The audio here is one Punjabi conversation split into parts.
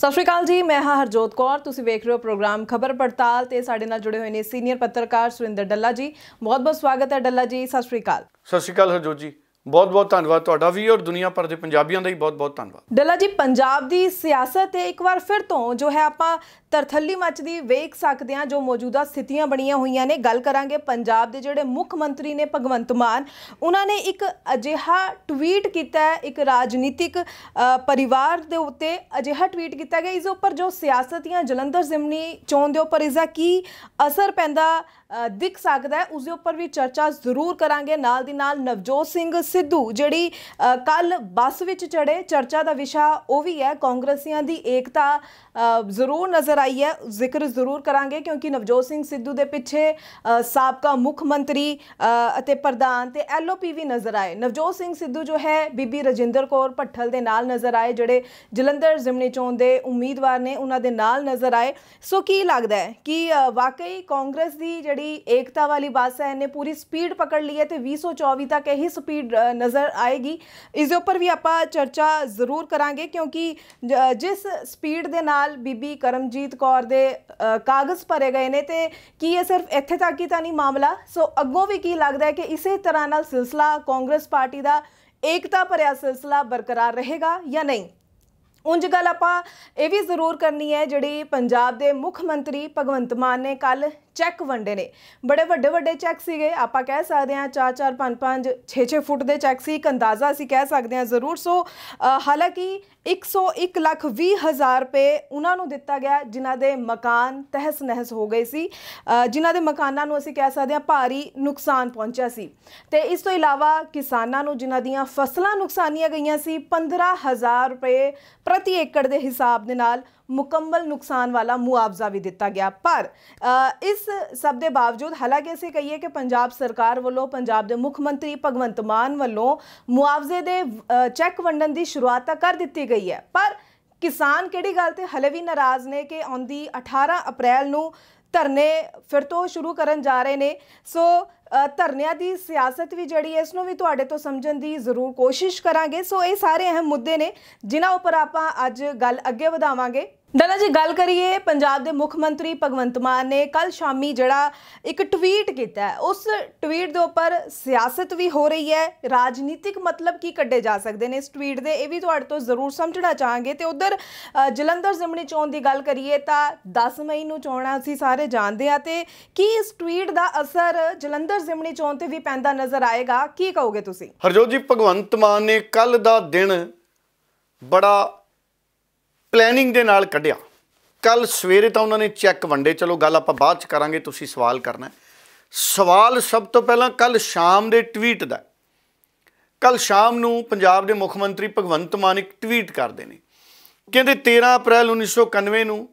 ਸਤਿ ਸ਼੍ਰੀ ਅਕਾਲ ਜੀ ਮੈਂ ਹਾਂ ਹਰਜੋਤ ਕੌਰ ਤੁਸੀਂ ਵੇਖ ਰਹੇ ਹੋ ਪ੍ਰੋਗਰਾਮ ਖਬਰ ਪੜਤਾਲ ਤੇ ਸਾਡੇ ਨਾਲ ਜੁੜੇ ਹੋਏ ਨੇ ਸੀਨੀਅਰ ਪੱਤਰਕਾਰ ਸੁਰਿੰਦਰ ਡੱਲਾ ਜੀ ਬਹੁਤ ਬਹੁਤ ਸਵਾਗਤ ਹੈ ਡੱਲਾ ਜੀ ਸਤਿ ਸ਼੍ਰੀ ਅਕਾਲ ਸਤਿ ਸ਼੍ਰੀ ਅਕਾਲ ਹਰਜੋਤ ਜੀ ਬਹੁਤ ਬਹੁਤ ਧੰਨਵਾਦ ਤੁਹਾਡਾ ਵੀ ਔਰ ਦੁਨੀਆ ਭਰ ਦੇ ਪੰਜਾਬੀਆਂ ਦਾ ਹੀ ਬਹੁਤ ਬਹੁਤ ਧੰਨਵਾਦ ਡੱਲਾ ਜੀ ਪੰਜਾਬ ਦੀ ਸਿਆਸਤ ਤੇ ਇੱਕ ਵਾਰ ਫਿਰ ਤੋਂ ਜੋ ਹੈ ਆਪਾਂ ਤਰਥੱਲੀ ਮੱਚਦੀ ਵੇਖ ਸਕਦੇ ਆ ਜੋ ਮੌਜੂਦਾ ਸਥਿਤੀਆਂ ਬਣੀਆਂ ਹੋਈਆਂ ਨੇ ਗੱਲ ਕਰਾਂਗੇ ਪੰਜਾਬ ਦੇ ਜਿਹੜੇ ਮੁੱਖ ਮੰਤਰੀ ਨੇ ਭਗਵੰਤ ਮਾਨ ਉਹਨਾਂ ਨੇ ਇੱਕ ਅਜਿਹਾ ਟਵੀਟ ਕੀਤਾ ਇੱਕ ਰਾਜਨੀਤਿਕ ਪਰਿਵਾਰ ਦੇ ਉੱਤੇ ਅਜਿਹਾ ਟਵੀਟ ਕੀਤਾ ਗਿਆ ਇਸ ਉੱਪਰ ਜੋ ਸਿਆਸਤ ਜਾਂ ਜਲੰਧਰ ਜ਼ਿਮਨੀ ਚੋਣ ਦੇ ਉੱਪਰ ਇਸਾ ਕੀ ਅਸਰ ਪੈਂਦਾ ਦਿਖ ਸਕਦਾ ਹੈ ਉਸ ਦੇ ਉੱਪਰ ਵੀ ਚਰਚਾ ਜ਼ਰੂਰ ਕਰਾਂਗੇ ਨਾਲ ਦੀ ਨਾਲ ਨਵਜੋਤ ਸਿੰਘ ਸਿੱਧੂ ਜਿਹੜੀ ਕੱਲ ਬੱਸ ਵਿੱਚ ਚੜੇ ਚਰਚਾ ਦਾ ਵਿਸ਼ਾ ਉਹ ਵੀ ਹੈ ਕਾਂਗਰਸੀਆਂ ਦੀ ਏਕਤਾ ਜ਼ਰੂਰ ਨਜ਼ਰ ਆਈ ਹੈ ਜ਼ਿਕਰ ਜ਼ਰੂਰ ਕਰਾਂਗੇ ਕਿਉਂਕਿ ਨਵਜੋਤ ਸਿੰਘ ਸਿੱਧੂ ਦੇ ਪਿੱਛੇ ਸਾਬਕਾ ਮੁੱਖ ਮੰਤਰੀ ਅਤੇ ਪ੍ਰਧਾਨ ਤੇ ਐਲਓਪੀ ਵੀ ਨਜ਼ਰ ਆਏ ਨਵਜੋਤ ਸਿੰਘ ਸਿੱਧੂ ਜੋ ਹੈ ਬੀਬੀ ਰਜਿੰਦਰ ਕੌਰ ਪੱਠਲ ਦੇ ਨਾਲ ਨਜ਼ਰ ਆਏ ਜਿਹੜੇ ਜਲੰਧਰ ਜ਼ਿਮਨੀ ਚੋਣ ਦੇ ਉਮੀਦਵਾਰ ਨੇ ਉਹਨਾਂ ਦੇ ਨਾਲ ਨਜ਼ਰ ਆਏ ਸੋ ਕੀ ਲੱਗਦਾ ਹੈ ਕਿ ਵਾਕਈ ਕਾਂਗਰਸ ਦੀ ਜਿਹੜੀ ਏਕਤਾ ਵਾਲੀ ਬਾਸ ਹੈ ਨੇ ਪੂਰੀ ਸਪੀਡ ਪਕੜ ਲਈ ਹੈ ਤੇ 2024 ਤੱਕ ਇਹੀ ਸਪੀਡ ਨਜ਼ਰ ਆਏਗੀ ਇਸ ਦੇ ਉੱਪਰ ਵੀ ਆਪਾਂ ਚਰਚਾ ਜ਼ਰੂਰ ਕਰਾਂਗੇ ਕਿਉਂਕਿ ਜਿਸ ਸਪੀਡ ਦੇ ਨਾਲ ਨਾਲ ਬੀਬੀ ਕਰਮਜੀਤ ਕੌਰ ਦੇ ਕਾਗਜ਼ ਭਰੇ ਗਏ ਨੇ ਤੇ ਕੀ ਇਹ ਸਿਰਫ ਇੱਥੇ ਤੱਕ ਹੀ ਤਾਂ ਨਹੀਂ ਮਾਮਲਾ ਸੋ ਅੱਗੋਂ ਵੀ ਕੀ ਲੱਗਦਾ ਹੈ ਕਿ ਇਸੇ ਤਰ੍ਹਾਂ ਨਾਲ ਸਿਲਸਿਲਾ ਕਾਂਗਰਸ ਪਾਰਟੀ ਦਾ ਏਕਤਾ ਭਰਿਆ ਸਿਲਸਿਲਾ ਬਰਕਰਾਰ ਰਹੇਗਾ ਜਾਂ ਨਹੀਂ ਉਂਝ ਗੱਲ ਆਪਾਂ ਇਹ ਵੀ ਜ਼ਰੂਰ ਕਰਨੀ ਹੈ ਜਿਹੜੀ ਪੰਜਾਬ ਦੇ ਮੁੱਖ ਮੰਤਰੀ ਭਗਵੰਤ ਮਾਨ ਨੇ ਕੱਲ ਚੈੱਕ ਵੰਡੇ ਨੇ ਬੜੇ ਵੱਡੇ ਵੱਡੇ ਚੈੱਕ ਸੀਗੇ ਆਪਾਂ ਕਹਿ ਸਕਦੇ ਹਾਂ 4 4 5 5 6 6 ਫੁੱਟ ਦੇ ਚੈੱਕ ਸੀ ਇੱਕ ਅੰਦਾਜ਼ਾ ਅਸੀਂ ਕਹਿ ਸਕਦੇ ਹਾਂ ਜ਼ਰੂਰ ਸੋ ਹਾਲਾਂਕਿ 101 ਲੱਖ 20 ਹਜ਼ਾਰ ਰੁਪਏ ਉਹਨਾਂ ਨੂੰ ਦਿੱਤਾ ਗਿਆ ਜਿਨ੍ਹਾਂ ਦੇ ਮਕਾਨ ਤਹਿਸ ਨਹਿਸ ਹੋ ਗਏ ਸੀ ਜਿਨ੍ਹਾਂ ਦੇ ਮਕਾਨਾਂ ਨੂੰ ਅਸੀਂ ਕਹਿ ਸਕਦੇ ਹਾਂ ਭਾਰੀ ਨੁਕਸਾਨ ਪਹੁੰਚਿਆ ਸੀ ਤੇ ਇਸ ਤੋਂ ਇਲਾਵਾ ਕਿਸਾਨਾਂ ਨੂੰ ਜਿਨ੍ਹਾਂ ਦੀਆਂ ਫਸਲਾਂ ਨੁਕਸਾਨੀਆਂ ਗਈਆਂ ਸੀ 15000 ਰੁਪਏ ਪ੍ਰਤੀ ਏਕੜ ਦੇ ਹਿਸਾਬ ਦੇ ਨਾਲ ਮੁਕੰਮਲ ਨੁਕਸਾਨ ਵਾਲਾ ਮੁਆਵਜ਼ਾ ਵੀ ਦਿੱਤਾ ਗਿਆ ਪਰ ਇਸ ਸਭ ਦੇ ਬਾਵਜੂਦ ਹਾਲਾਂਕਿ ਅਸੀਂ ਕਹੀਏ ਕਿ ਪੰਜਾਬ ਸਰਕਾਰ ਵੱਲੋਂ ਪੰਜਾਬ ਦੇ ਮੁੱਖ ਮੰਤਰੀ ਭਗਵੰਤ ਮਾਨ ਵੱਲੋਂ ਮੁਆਵਜ਼ੇ ਦੇ ਚੈੱਕ ਵੰਡਣ ਦੀ ਸ਼ੁਰੂਆਤ ਤਾਂ ਕਰ ਦਿੱਤੀ ਗਈ ਹੈ ਪਰ ਕਿਸਾਨ ਕਿਹੜੀ ਗੱਲ ਤੇ ਹਲੇ ਵੀ ਨਾਰਾਜ਼ ਨੇ ਕਿ ਆਉਂਦੀ 18 ਅਪ੍ਰੈਲ ਨੂੰ ਧਰਨੇ ਫਿਰ ਤੋਂ ਸ਼ੁਰੂ ਕਰਨ ਜਾ ਰਹੇ ਨੇ ਸੋ ਧਰਨਿਆਂ ਦੀ ਸਿਆਸਤ ਵੀ ਜਿਹੜੀ ਹੈ ਇਸ ਨੂੰ ਵੀ ਤੁਹਾਡੇ ਤੋਂ ਸਮਝਣ ਦੀ ਜ਼ਰੂਰ ਕੋਸ਼ਿਸ਼ ਕਰਾਂਗੇ ਸੋ ਇਹ ਸਾਰੇ ਅਹਿਮ ਮੁੱਦੇ ਨੇ ਜਿਨ੍ਹਾਂ ਉੱਪਰ ਆਪਾਂ ਅੱਜ ਗੱਲ ਅੱਗੇ ਵਧਾਵਾਂਗੇ ਦਾਦਾ ਜੀ ਗੱਲ ਕਰੀਏ ਪੰਜਾਬ ਦੇ ਮੁੱਖ ਮੰਤਰੀ ਭਗਵੰਤ ਮਾਨ ਨੇ ਕੱਲ ਸ਼ਾਮੀ ਜਿਹੜਾ ਇੱਕ ਟਵੀਟ ਕੀਤਾ ਉਸ ਟਵੀਟ ਦੇ ਉੱਪਰ ਸਿਆਸਤ ਵੀ ਹੋ ਰਹੀ ਹੈ ਰਾਜਨੀਤਿਕ ਮਤਲਬ ਕੀ ਕੱਢੇ ਜਾ ਸਕਦੇ ਨੇ ਇਸ ਟਵੀਟ ਦੇ ਇਹ ਵੀ ਤੁਹਾਡੇ ਤੋਂ ਜ਼ਰੂਰ ਸਮਝਣਾ ਚਾਹਾਂਗੇ ਤੇ ਉਧਰ ਜਲੰਧਰ ਜ਼ਿਮਨੀ ਚੋਣ ਦੀ ਗੱਲ ਕਰੀਏ ਤਾਂ 10 ਮਈ ਨੂੰ ਚੋਣਾਂ ਅਸੀਂ ਸਾਰੇ ਜਾਣਦੇ ਆ ਤੇ ਕੀ ਇਸ ਟਵੀਟ ਦਾ ਅਸਰ ਜਲੰਧਰ ਜ਼ਿਮਨੀ ਚੋਣ ਤੇ ਵੀ ਪੈਂਦਾ ਨਜ਼ਰ ਆਏਗਾ ਕੀ ਕਹੋਗੇ ਤੁਸੀਂ ਹਰਜੋਤ ਜੀ ਭਗਵੰਤ ਮਾਨ ਨੇ ਕੱਲ ਦਾ ਦਿਨ ਬੜਾ ਪਲੈਨਿੰਗ ਦੇ ਨਾਲ ਕੱਢਿਆ ਕੱਲ ਸਵੇਰੇ ਤਾਂ ਉਹਨਾਂ ਨੇ ਚੈੱਕ ਵੰਡੇ ਚਲੋ ਗੱਲ ਆਪਾਂ ਬਾਅਦ ਚ ਕਰਾਂਗੇ ਤੁਸੀਂ ਸਵਾਲ ਕਰਨਾ ਸਵਾਲ ਸਭ ਤੋਂ ਪਹਿਲਾਂ ਕੱਲ ਸ਼ਾਮ ਦੇ ਟਵੀਟ ਦਾ ਕੱਲ ਸ਼ਾਮ ਨੂੰ ਪੰਜਾਬ ਦੇ ਮੁੱਖ ਮੰਤਰੀ ਭਗਵੰਤ ਮਾਨ ਇੱਕ ਟਵੀਟ ਕਰਦੇ ਨੇ ਕਹਿੰਦੇ 13 ਅਪ੍ਰੈਲ 1991 ਨੂੰ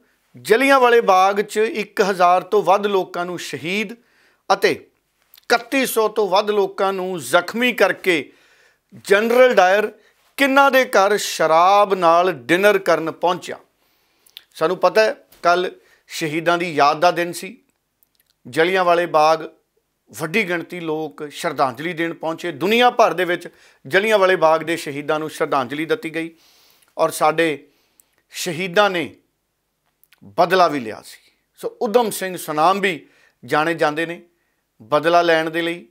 ਵਾਲੇ ਬਾਗ 'ਚ 1000 ਤੋਂ ਵੱਧ ਲੋਕਾਂ ਨੂੰ ਸ਼ਹੀਦ ਅਤੇ 3100 ਤੋਂ ਵੱਧ ਲੋਕਾਂ ਨੂੰ ਜ਼ਖਮੀ ਕਰਕੇ ਜਨਰਲ ਡਾਇਰ ਕਿੰਨਾ ਦੇ ਘਰ ਸ਼ਰਾਬ ਨਾਲ ਡਿਨਰ ਕਰਨ ਪਹੁੰਚਿਆ ਸਾਨੂੰ ਪਤਾ ਹੈ ਕੱਲ ਸ਼ਹੀਦਾਂ ਦੀ ਯਾਦ ਦਾ ਦਿਨ ਸੀ ਜਲੀਆਂ ਵਾਲੇ ਬਾਗ ਵੱਡੀ ਗਿਣਤੀ ਲੋਕ ਸ਼ਰਧਾਂਜਲੀ ਦੇਣ ਪਹੁੰਚੇ ਦੁਨੀਆ ਭਰ ਦੇ ਵਿੱਚ ਜਲੀਆਂ ਵਾਲੇ ਬਾਗ ਦੇ ਸ਼ਹੀਦਾਂ ਨੂੰ ਸ਼ਰਧਾਂਜਲੀ ਦਿੱਤੀ ਗਈ ਔਰ ਸਾਡੇ ਸ਼ਹੀਦਾਂ ਨੇ ਬਦਲਾ ਵੀ ਲਿਆ ਸੀ ਸੋ ਉਦਮ ਸਿੰਘ ਸੁਨਾਮ ਵੀ ਜਾਣੇ ਜਾਂਦੇ ਨੇ ਬਦਲਾ ਲੈਣ ਦੇ ਲਈ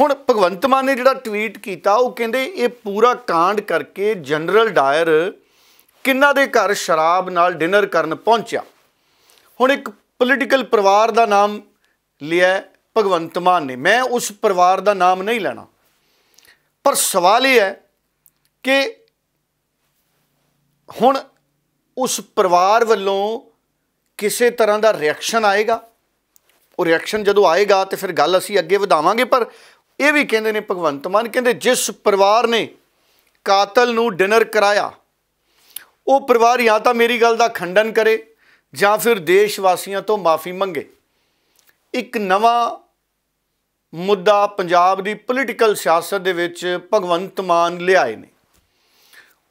ਹੁਣ ਭਗਵੰਤ ਮਾਨ ਨੇ ਜਿਹੜਾ ਟਵੀਟ ਕੀਤਾ ਉਹ ਕਹਿੰਦੇ ਇਹ ਪੂਰਾ ਕਾਂਡ ਕਰਕੇ ਜਨਰਲ ਡਾਇਰ ਕਿੰਨਾ ਦੇ ਘਰ ਸ਼ਰਾਬ ਨਾਲ ਡਿਨਰ ਕਰਨ ਪਹੁੰਚਿਆ ਹੁਣ ਇੱਕ ਪੋਲੀਟੀਕਲ ਪਰਿਵਾਰ ਦਾ ਨਾਮ ਲਿਆ ਭਗਵੰਤ ਮਾਨ ਨੇ ਮੈਂ ਉਸ ਪਰਿਵਾਰ ਦਾ ਨਾਮ ਨਹੀਂ ਲੈਣਾ ਪਰ ਸਵਾਲ ਇਹ ਹੈ ਕਿ ਹੁਣ ਉਸ ਪਰਿਵਾਰ ਵੱਲੋਂ ਕਿਸੇ ਤਰ੍ਹਾਂ ਦਾ ਰਿਐਕਸ਼ਨ ਆਏਗਾ ਉਹ ਰਿਐਕਸ਼ਨ ਜਦੋਂ ਆਏਗਾ ਤੇ ਫਿਰ ਗੱਲ ਅਸੀਂ ਅੱਗੇ ਵਧਾਵਾਂਗੇ ਪਰ ਇਹ ਵੀ ਕਹਿੰਦੇ ਨੇ ਭਗਵੰਤ ਮਾਨ ਕਹਿੰਦੇ ਜਿਸ ਪਰਿਵਾਰ ਨੇ ਕਾਤਲ ਨੂੰ ਡਿਨਰ ਕਰਾਇਆ ਉਹ ਪਰਿਵਾਰ ਜਾਂ ਤਾਂ ਮੇਰੀ ਗੱਲ ਦਾ ਖੰਡਨ ਕਰੇ ਜਾਂ ਫਿਰ ਦੇਸ਼ ਵਾਸੀਆਂ ਤੋਂ ਮਾਫੀ ਮੰਗੇ ਇੱਕ ਨਵਾਂ ਮੁੱਦਾ ਪੰਜਾਬ ਦੀ ਪੋਲੀਟੀਕਲ ਸਿਆਸਤ ਦੇ ਵਿੱਚ ਭਗਵੰਤ ਮਾਨ ਲਿਆਏ ਨੇ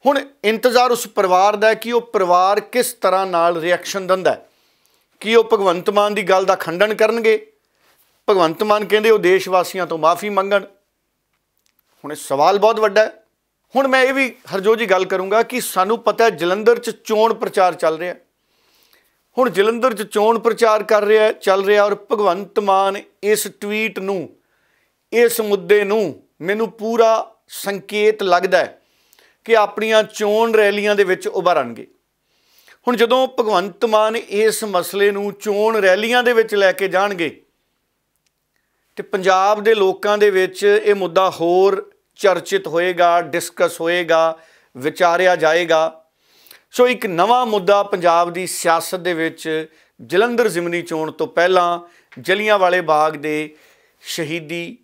ਹੁਣ ਇੰਤਜ਼ਾਰ ਉਸ ਪਰਿਵਾਰ ਦਾ ਹੈ ਕਿ ਉਹ ਪਰਿਵਾਰ ਕਿਸ ਤਰ੍ਹਾਂ ਨਾਲ ਰਿਐਕਸ਼ਨ ਦਿੰਦਾ ਕਿ ਉਹ ਭਗਵੰਤ ਮਾਨ ਦੀ ਗੱਲ ਦਾ ਖੰਡਨ ਕਰਨਗੇ ਭਗਵੰਤ ਮਾਨ ਕਹਿੰਦੇ ਉਹ ਦੇਸ਼ ਵਾਸੀਆਂ ਤੋਂ ਮਾਫੀ ਮੰਗਣ ਹੁਣ ਇਹ ਸਵਾਲ ਬਹੁਤ ਵੱਡਾ ਹੈ ਹੁਣ ਮੈਂ ਇਹ ਵੀ ਹਰਜੋ ਜੀ ਗੱਲ ਕਰੂੰਗਾ ਕਿ ਸਾਨੂੰ ਪਤਾ ਹੈ ਜਲੰਧਰ 'ਚ ਚੋਣ ਪ੍ਰਚਾਰ ਚੱਲ ਰਿਹਾ ਹੁਣ ਜਲੰਧਰ 'ਚ ਚੋਣ ਪ੍ਰਚਾਰ ਕਰ ਰਿਹਾ ਚੱਲ ਰਿਹਾ ਔਰ ਭਗਵੰਤ ਮਾਨ ਇਸ ਟਵੀਟ ਨੂੰ ਇਸ ਮੁੱਦੇ ਨੂੰ ਮੈਨੂੰ ਪੂਰਾ ਸੰਕੇਤ ਲੱਗਦਾ ਹੈ ਕਿ ਆਪਣੀਆਂ ਚੋਣ ਰੈਲੀਆਂ ਦੇ ਵਿੱਚ ਉਭਾਰਨਗੇ ਹੁਣ ਜਦੋਂ ਭਗਵੰਤ ਮਾਨ ਇਸ ਮਸਲੇ ਨੂੰ ਚੋਣ ਰੈਲੀਆਂ ਦੇ ਵਿੱਚ ਲੈ ਕੇ ਜਾਣਗੇ ਤੇ ਪੰਜਾਬ ਦੇ ਲੋਕਾਂ ਦੇ ਵਿੱਚ ਇਹ ਮੁੱਦਾ ਹੋਰ ਚਰਚਿਤ ਹੋਏਗਾ ਡਿਸਕਸ ਹੋਏਗਾ ਵਿਚਾਰਿਆ ਜਾਏਗਾ ਸੋ ਇੱਕ ਨਵਾਂ ਮੁੱਦਾ ਪੰਜਾਬ ਦੀ ਸਿਆਸਤ ਦੇ ਵਿੱਚ ਜਲੰਧਰ ਜ਼ਿਮਨੀ ਚੋਣ ਤੋਂ ਪਹਿਲਾਂ ਜਲੀਆਂ ਵਾਲੇ ਬਾਗ ਦੇ ਸ਼ਹੀਦੀ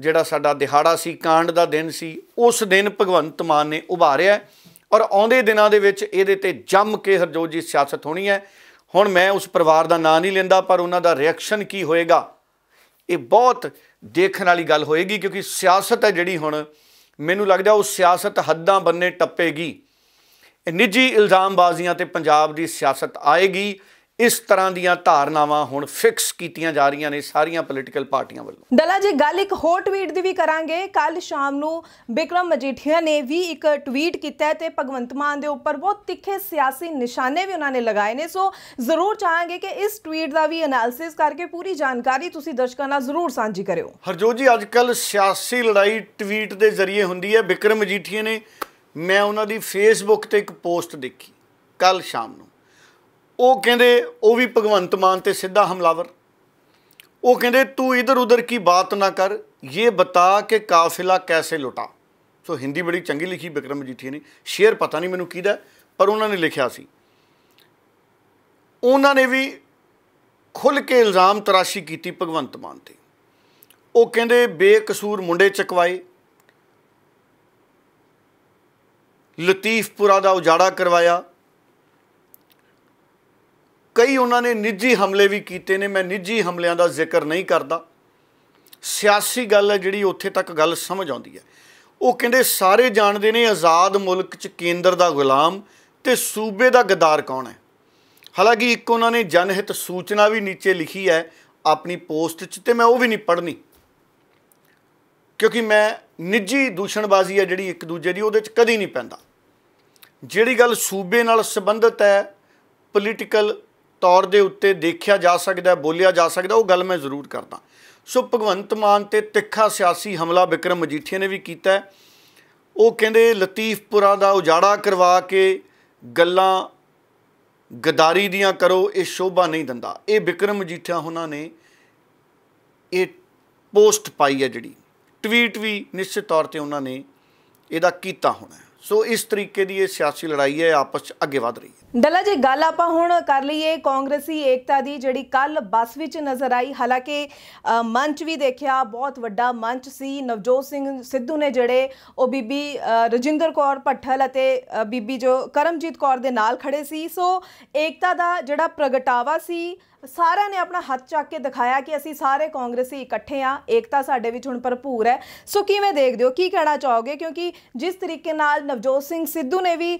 ਜਿਹੜਾ ਸਾਡਾ ਦਿਹਾੜਾ ਸੀ ਕਾਂਡ ਦਾ ਦਿਨ ਸੀ ਉਸ ਦਿਨ ਭਗਵੰਤ ਮਾਨ ਨੇ ਉਭਾਰਿਆ ਔਰ ਆਉਂਦੇ ਦਿਨਾਂ ਦੇ ਵਿੱਚ ਇਹਦੇ ਤੇ ਜੰਮ ਕੇ ਹਰਜੋਤ ਜੀ ਸਿਆਸਤ ਹੋਣੀ ਹੈ ਹੁਣ ਮੈਂ ਉਸ ਪਰਿਵਾਰ ਦਾ ਨਾਂ ਨਹੀਂ ਲੈਂਦਾ ਪਰ ਉਹਨਾਂ ਦਾ ਰਿਐਕਸ਼ਨ ਕੀ ਹੋਏਗਾ ਇਹ ਬਹੁਤ ਦੇਖਣ ਵਾਲੀ ਗੱਲ ਹੋਏਗੀ ਕਿਉਂਕਿ ਸਿਆਸਤ ਹੈ ਜਿਹੜੀ ਹੁਣ ਮੈਨੂੰ ਲੱਗਦਾ ਉਹ ਸਿਆਸਤ ਹੱਦਾਂ ਬੰਨੇ ਟੱਪੇਗੀ ਇਹ ਨਿੱਜੀ ਇਲਜ਼ਾਮਬਾਜ਼ੀਆਂ ਤੇ ਪੰਜਾਬ ਦੀ ਸਿਆਸਤ ਆਏਗੀ ਇਸ ਤਰ੍ਹਾਂ ਦੀਆਂ ਧਾਰਨਾਵਾਂ ਹੁਣ ਫਿਕਸ ਕੀਤੀਆਂ ਜਾ ਰਹੀਆਂ ਨੇ ਸਾਰੀਆਂ ਪੋਲੀਟੀਕਲ ਪਾਰਟੀਆਂ ਵੱਲੋਂ ਦਲਾ ਜੀ ਗੱਲ ਇੱਕ ਹੋਰ ਟਵੀਟ ਦੀ ਵੀ ਕਰਾਂਗੇ ਕੱਲ ਸ਼ਾਮ ਨੂੰ ਬਿਕਰਮ ਮਜੀਠੀਆ ਨੇ ਵੀ ਇੱਕ ਟਵੀਟ ਕੀਤਾ ਤੇ ਭਗਵੰਤ ਮਾਨ ਦੇ ਉੱਪਰ ਬਹੁਤ ਤਿੱਖੇ ਸਿਆਸੀ ਨਿਸ਼ਾਨੇ ਵੀ ਉਹਨਾਂ ਨੇ ਲਗਾਏ ਨੇ ਸੋ ਜ਼ਰੂਰ ਚਾਹਾਂਗੇ ਕਿ ਇਸ ਟਵੀਟ ਦਾ ਵੀ ਐਨਾਲਿਸਿਸ ਕਰਕੇ ਪੂਰੀ ਜਾਣਕਾਰੀ ਤੁਸੀਂ ਦਰਸ਼ਕਾਂ ਨਾਲ ਜ਼ਰੂਰ ਸਾਂਝੀ ਕਰਿਓ ਹਰਜੋਤ ਜੀ ਕੱਲ ਸਿਆਸੀ ਲੜਾਈ ਟਵੀਟ ਦੇ ਜ਼ਰੀਏ ਹੁੰਦੀ ਹੈ ਬਿਕਰਮ ਮਜੀਠੀਆ ਨੇ ਮੈਂ ਉਹਨਾਂ ਦੀ ਫੇਸਬੁੱਕ ਤੇ ਇੱਕ ਪੋਸਟ ਦੇਖੀ ਕੱਲ ਸ਼ਾਮ ਨੂੰ ਉਹ ਕਹਿੰਦੇ ਉਹ ਵੀ ਭਗਵੰਤ ਮਾਨ ਤੇ ਸਿੱਧਾ ਹਮਲਾਵਰ ਉਹ ਕਹਿੰਦੇ ਤੂੰ ਇਧਰ ਉਧਰ ਕੀ ਬਾਤ ਨਾ ਕਰ ਇਹ ਬਤਾ ਕਿ ਕਾਫਿਲਾ ਕੈਸੇ ਲੁਟਾ ਸੋ ਹਿੰਦੀ ਬੜੀ ਚੰਗੀ ਲਿਖੀ ਬਿਕਰਮ ਜੀਠੀ ਨੇ ਸ਼ੇਰ ਪਤਾ ਨਹੀਂ ਮੈਨੂੰ ਕਿਹਦਾ ਪਰ ਉਹਨਾਂ ਨੇ ਲਿਖਿਆ ਸੀ ਉਹਨਾਂ ਨੇ ਵੀ ਖੁੱਲ ਕੇ ਇਲਜ਼ਾਮ ਤਰਾਸ਼ੀ ਕੀਤੀ ਭਗਵੰਤ ਮਾਨ ਤੇ ਉਹ ਕਹਿੰਦੇ ਬੇਕਸੂਰ ਮੁੰਡੇ ਚਕਵਾਏ ਲਤੀਫਪੁਰਾ ਦਾ ਉਜਾੜਾ ਕਰਵਾਇਆ ਕਈ ਉਹਨਾਂ ਨੇ ਨਿੱਜੀ ਹਮਲੇ ਵੀ ਕੀਤੇ ਨੇ ਮੈਂ ਨਿੱਜੀ ਹਮਲਿਆਂ ਦਾ ਜ਼ਿਕਰ ਨਹੀਂ ਕਰਦਾ ਸਿਆਸੀ ਗੱਲ ਹੈ ਜਿਹੜੀ ਉੱਥੇ ਤੱਕ ਗੱਲ ਸਮਝ ਆਉਂਦੀ ਹੈ ਉਹ ਕਹਿੰਦੇ ਸਾਰੇ ਜਾਣਦੇ ਨੇ ਆਜ਼ਾਦ ਮੁਲਕ 'ਚ ਕੇਂਦਰ ਦਾ ਗੁਲਾਮ ਤੇ ਸੂਬੇ ਦਾ ਗਦਾਰ ਕੌਣ ਹੈ ਹਾਲਾਂਕਿ ਇੱਕ ਉਹਨਾਂ ਨੇ ਜਨਹਿਤ ਸੂਚਨਾ ਵੀ نیچے ਲਿਖੀ ਹੈ ਆਪਣੀ ਪੋਸਟ 'ਚ ਤੇ ਮੈਂ ਉਹ ਵੀ ਨਹੀਂ ਪੜ੍ਹਨੀ ਕਿਉਂਕਿ ਮੈਂ ਨਿੱਜੀ ਦੂਸ਼ਣਬਾਜ਼ੀ ਹੈ ਜਿਹੜੀ ਇੱਕ ਦੂਜੇ ਦੀ ਉਹਦੇ 'ਚ ਕਦੀ ਨਹੀਂ ਪੈਂਦਾ ਜਿਹੜੀ ਗੱਲ ਸੂਬੇ ਨਾਲ ਸੰਬੰਧਿਤ ਹੈ ਪੋਲੀਟੀਕਲ ਤੌਰ ਦੇ ਉੱਤੇ ਦੇਖਿਆ ਜਾ ਸਕਦਾ ਬੋਲਿਆ ਜਾ ਸਕਦਾ ਉਹ ਗੱਲ ਮੈਂ ਜ਼ਰੂਰ ਕਰਦਾ ਸੋ ਭਗਵੰਤ ਮਾਨ ਤੇ ਤਿੱਖਾ ਸਿਆਸੀ ਹਮਲਾ ਵਿਕਰਮ ਮਜੀਠੀਆ ਨੇ ਵੀ ਕੀਤਾ ਉਹ ਕਹਿੰਦੇ ਲਤੀਫਪੁਰਾ ਦਾ ਉਜਾੜਾ ਕਰਵਾ ਕੇ ਗੱਲਾਂ ਗਦਾਰੀ ਦੀਆਂ ਕਰੋ ਇਹ ਸ਼ੋਭਾ ਨਹੀਂ ਦਿੰਦਾ ਇਹ ਵਿਕਰਮ ਮਜੀਠੀਆ ਉਹਨਾਂ ਨੇ ਇਹ ਪੋਸਟ ਪਾਈ ਹੈ ਜਿਹੜੀ ਟਵੀਟ ਵੀ ਨਿਸ਼ਚਿਤ ਤੌਰ ਤੇ ਉਹਨਾਂ ਨੇ ਇਹਦਾ ਕੀਤਾ ਹੋਣਾ ਸੋ ਇਸ ਤਰੀਕੇ ਦੀ ਇਹ ਸਿਆਸੀ ਲੜਾਈ ਹੈ ਆਪਸ ਵਿੱਚ ਅੱਗੇ ਵਧ ਰਹੀ ਹੈ ਡੱਲਾ ਜੀ ਗੱਲ ਆਪਾਂ ਹੁਣ ਕਰ ਲਈਏ ਕਾਂਗਰਸੀ ਏਕਤਾ ਦੀ ਜਿਹੜੀ ਕੱਲ ਬੱਸ ਵਿੱਚ ਨਜ਼ਰ ਆਈ ਹਾਲਾਂਕਿ ਮੰਚ ਵੀ ਦੇਖਿਆ ਬਹੁਤ ਵੱਡਾ ਮੰਚ ਸੀ ਨਵਜੋਤ ਸਿੰਘ ਸਿੱਧੂ ਨੇ ਜਿਹੜੇ ਉਹ ਬੀਬੀ ਰਜਿੰਦਰ ਕੌਰ ਪੱਠਲ ਅਤੇ ਬੀਬੀ ਜੋ ਕਰਮਜੀਤ ਕੌਰ ਦੇ ਨਾਲ ਖੜੇ ਸੀ ਸੋ ਏਕਤਾ ਦਾ ਜਿਹੜਾ ਪ੍ਰਗਟਾਵਾ ਸੀ ਸਾਰਿਆਂ ਨੇ ਆਪਣਾ ਹੱਥ ਚੱਕ ਕੇ ਦਿਖਾਇਆ ਕਿ ਅਸੀਂ ਸਾਰੇ ਕਾਂਗਰਸੀ ਇਕੱਠੇ ਆ ਏਕਤਾ ਸਾਡੇ ਵਿੱਚ ਹੁਣ ਭਰਪੂਰ ਹੈ ਸੋ ਕਿਵੇਂ ਦੇਖਦੇ ਹੋ ਕੀ ਕਹਿਣਾ ਚਾਹੋਗੇ ਕਿਉਂਕਿ ਜਿਸ ਤਰੀਕੇ ਨਾਲ ਨਵਜੋਤ ਸਿੰਘ ਸਿੱਧੂ ਨੇ ਵੀ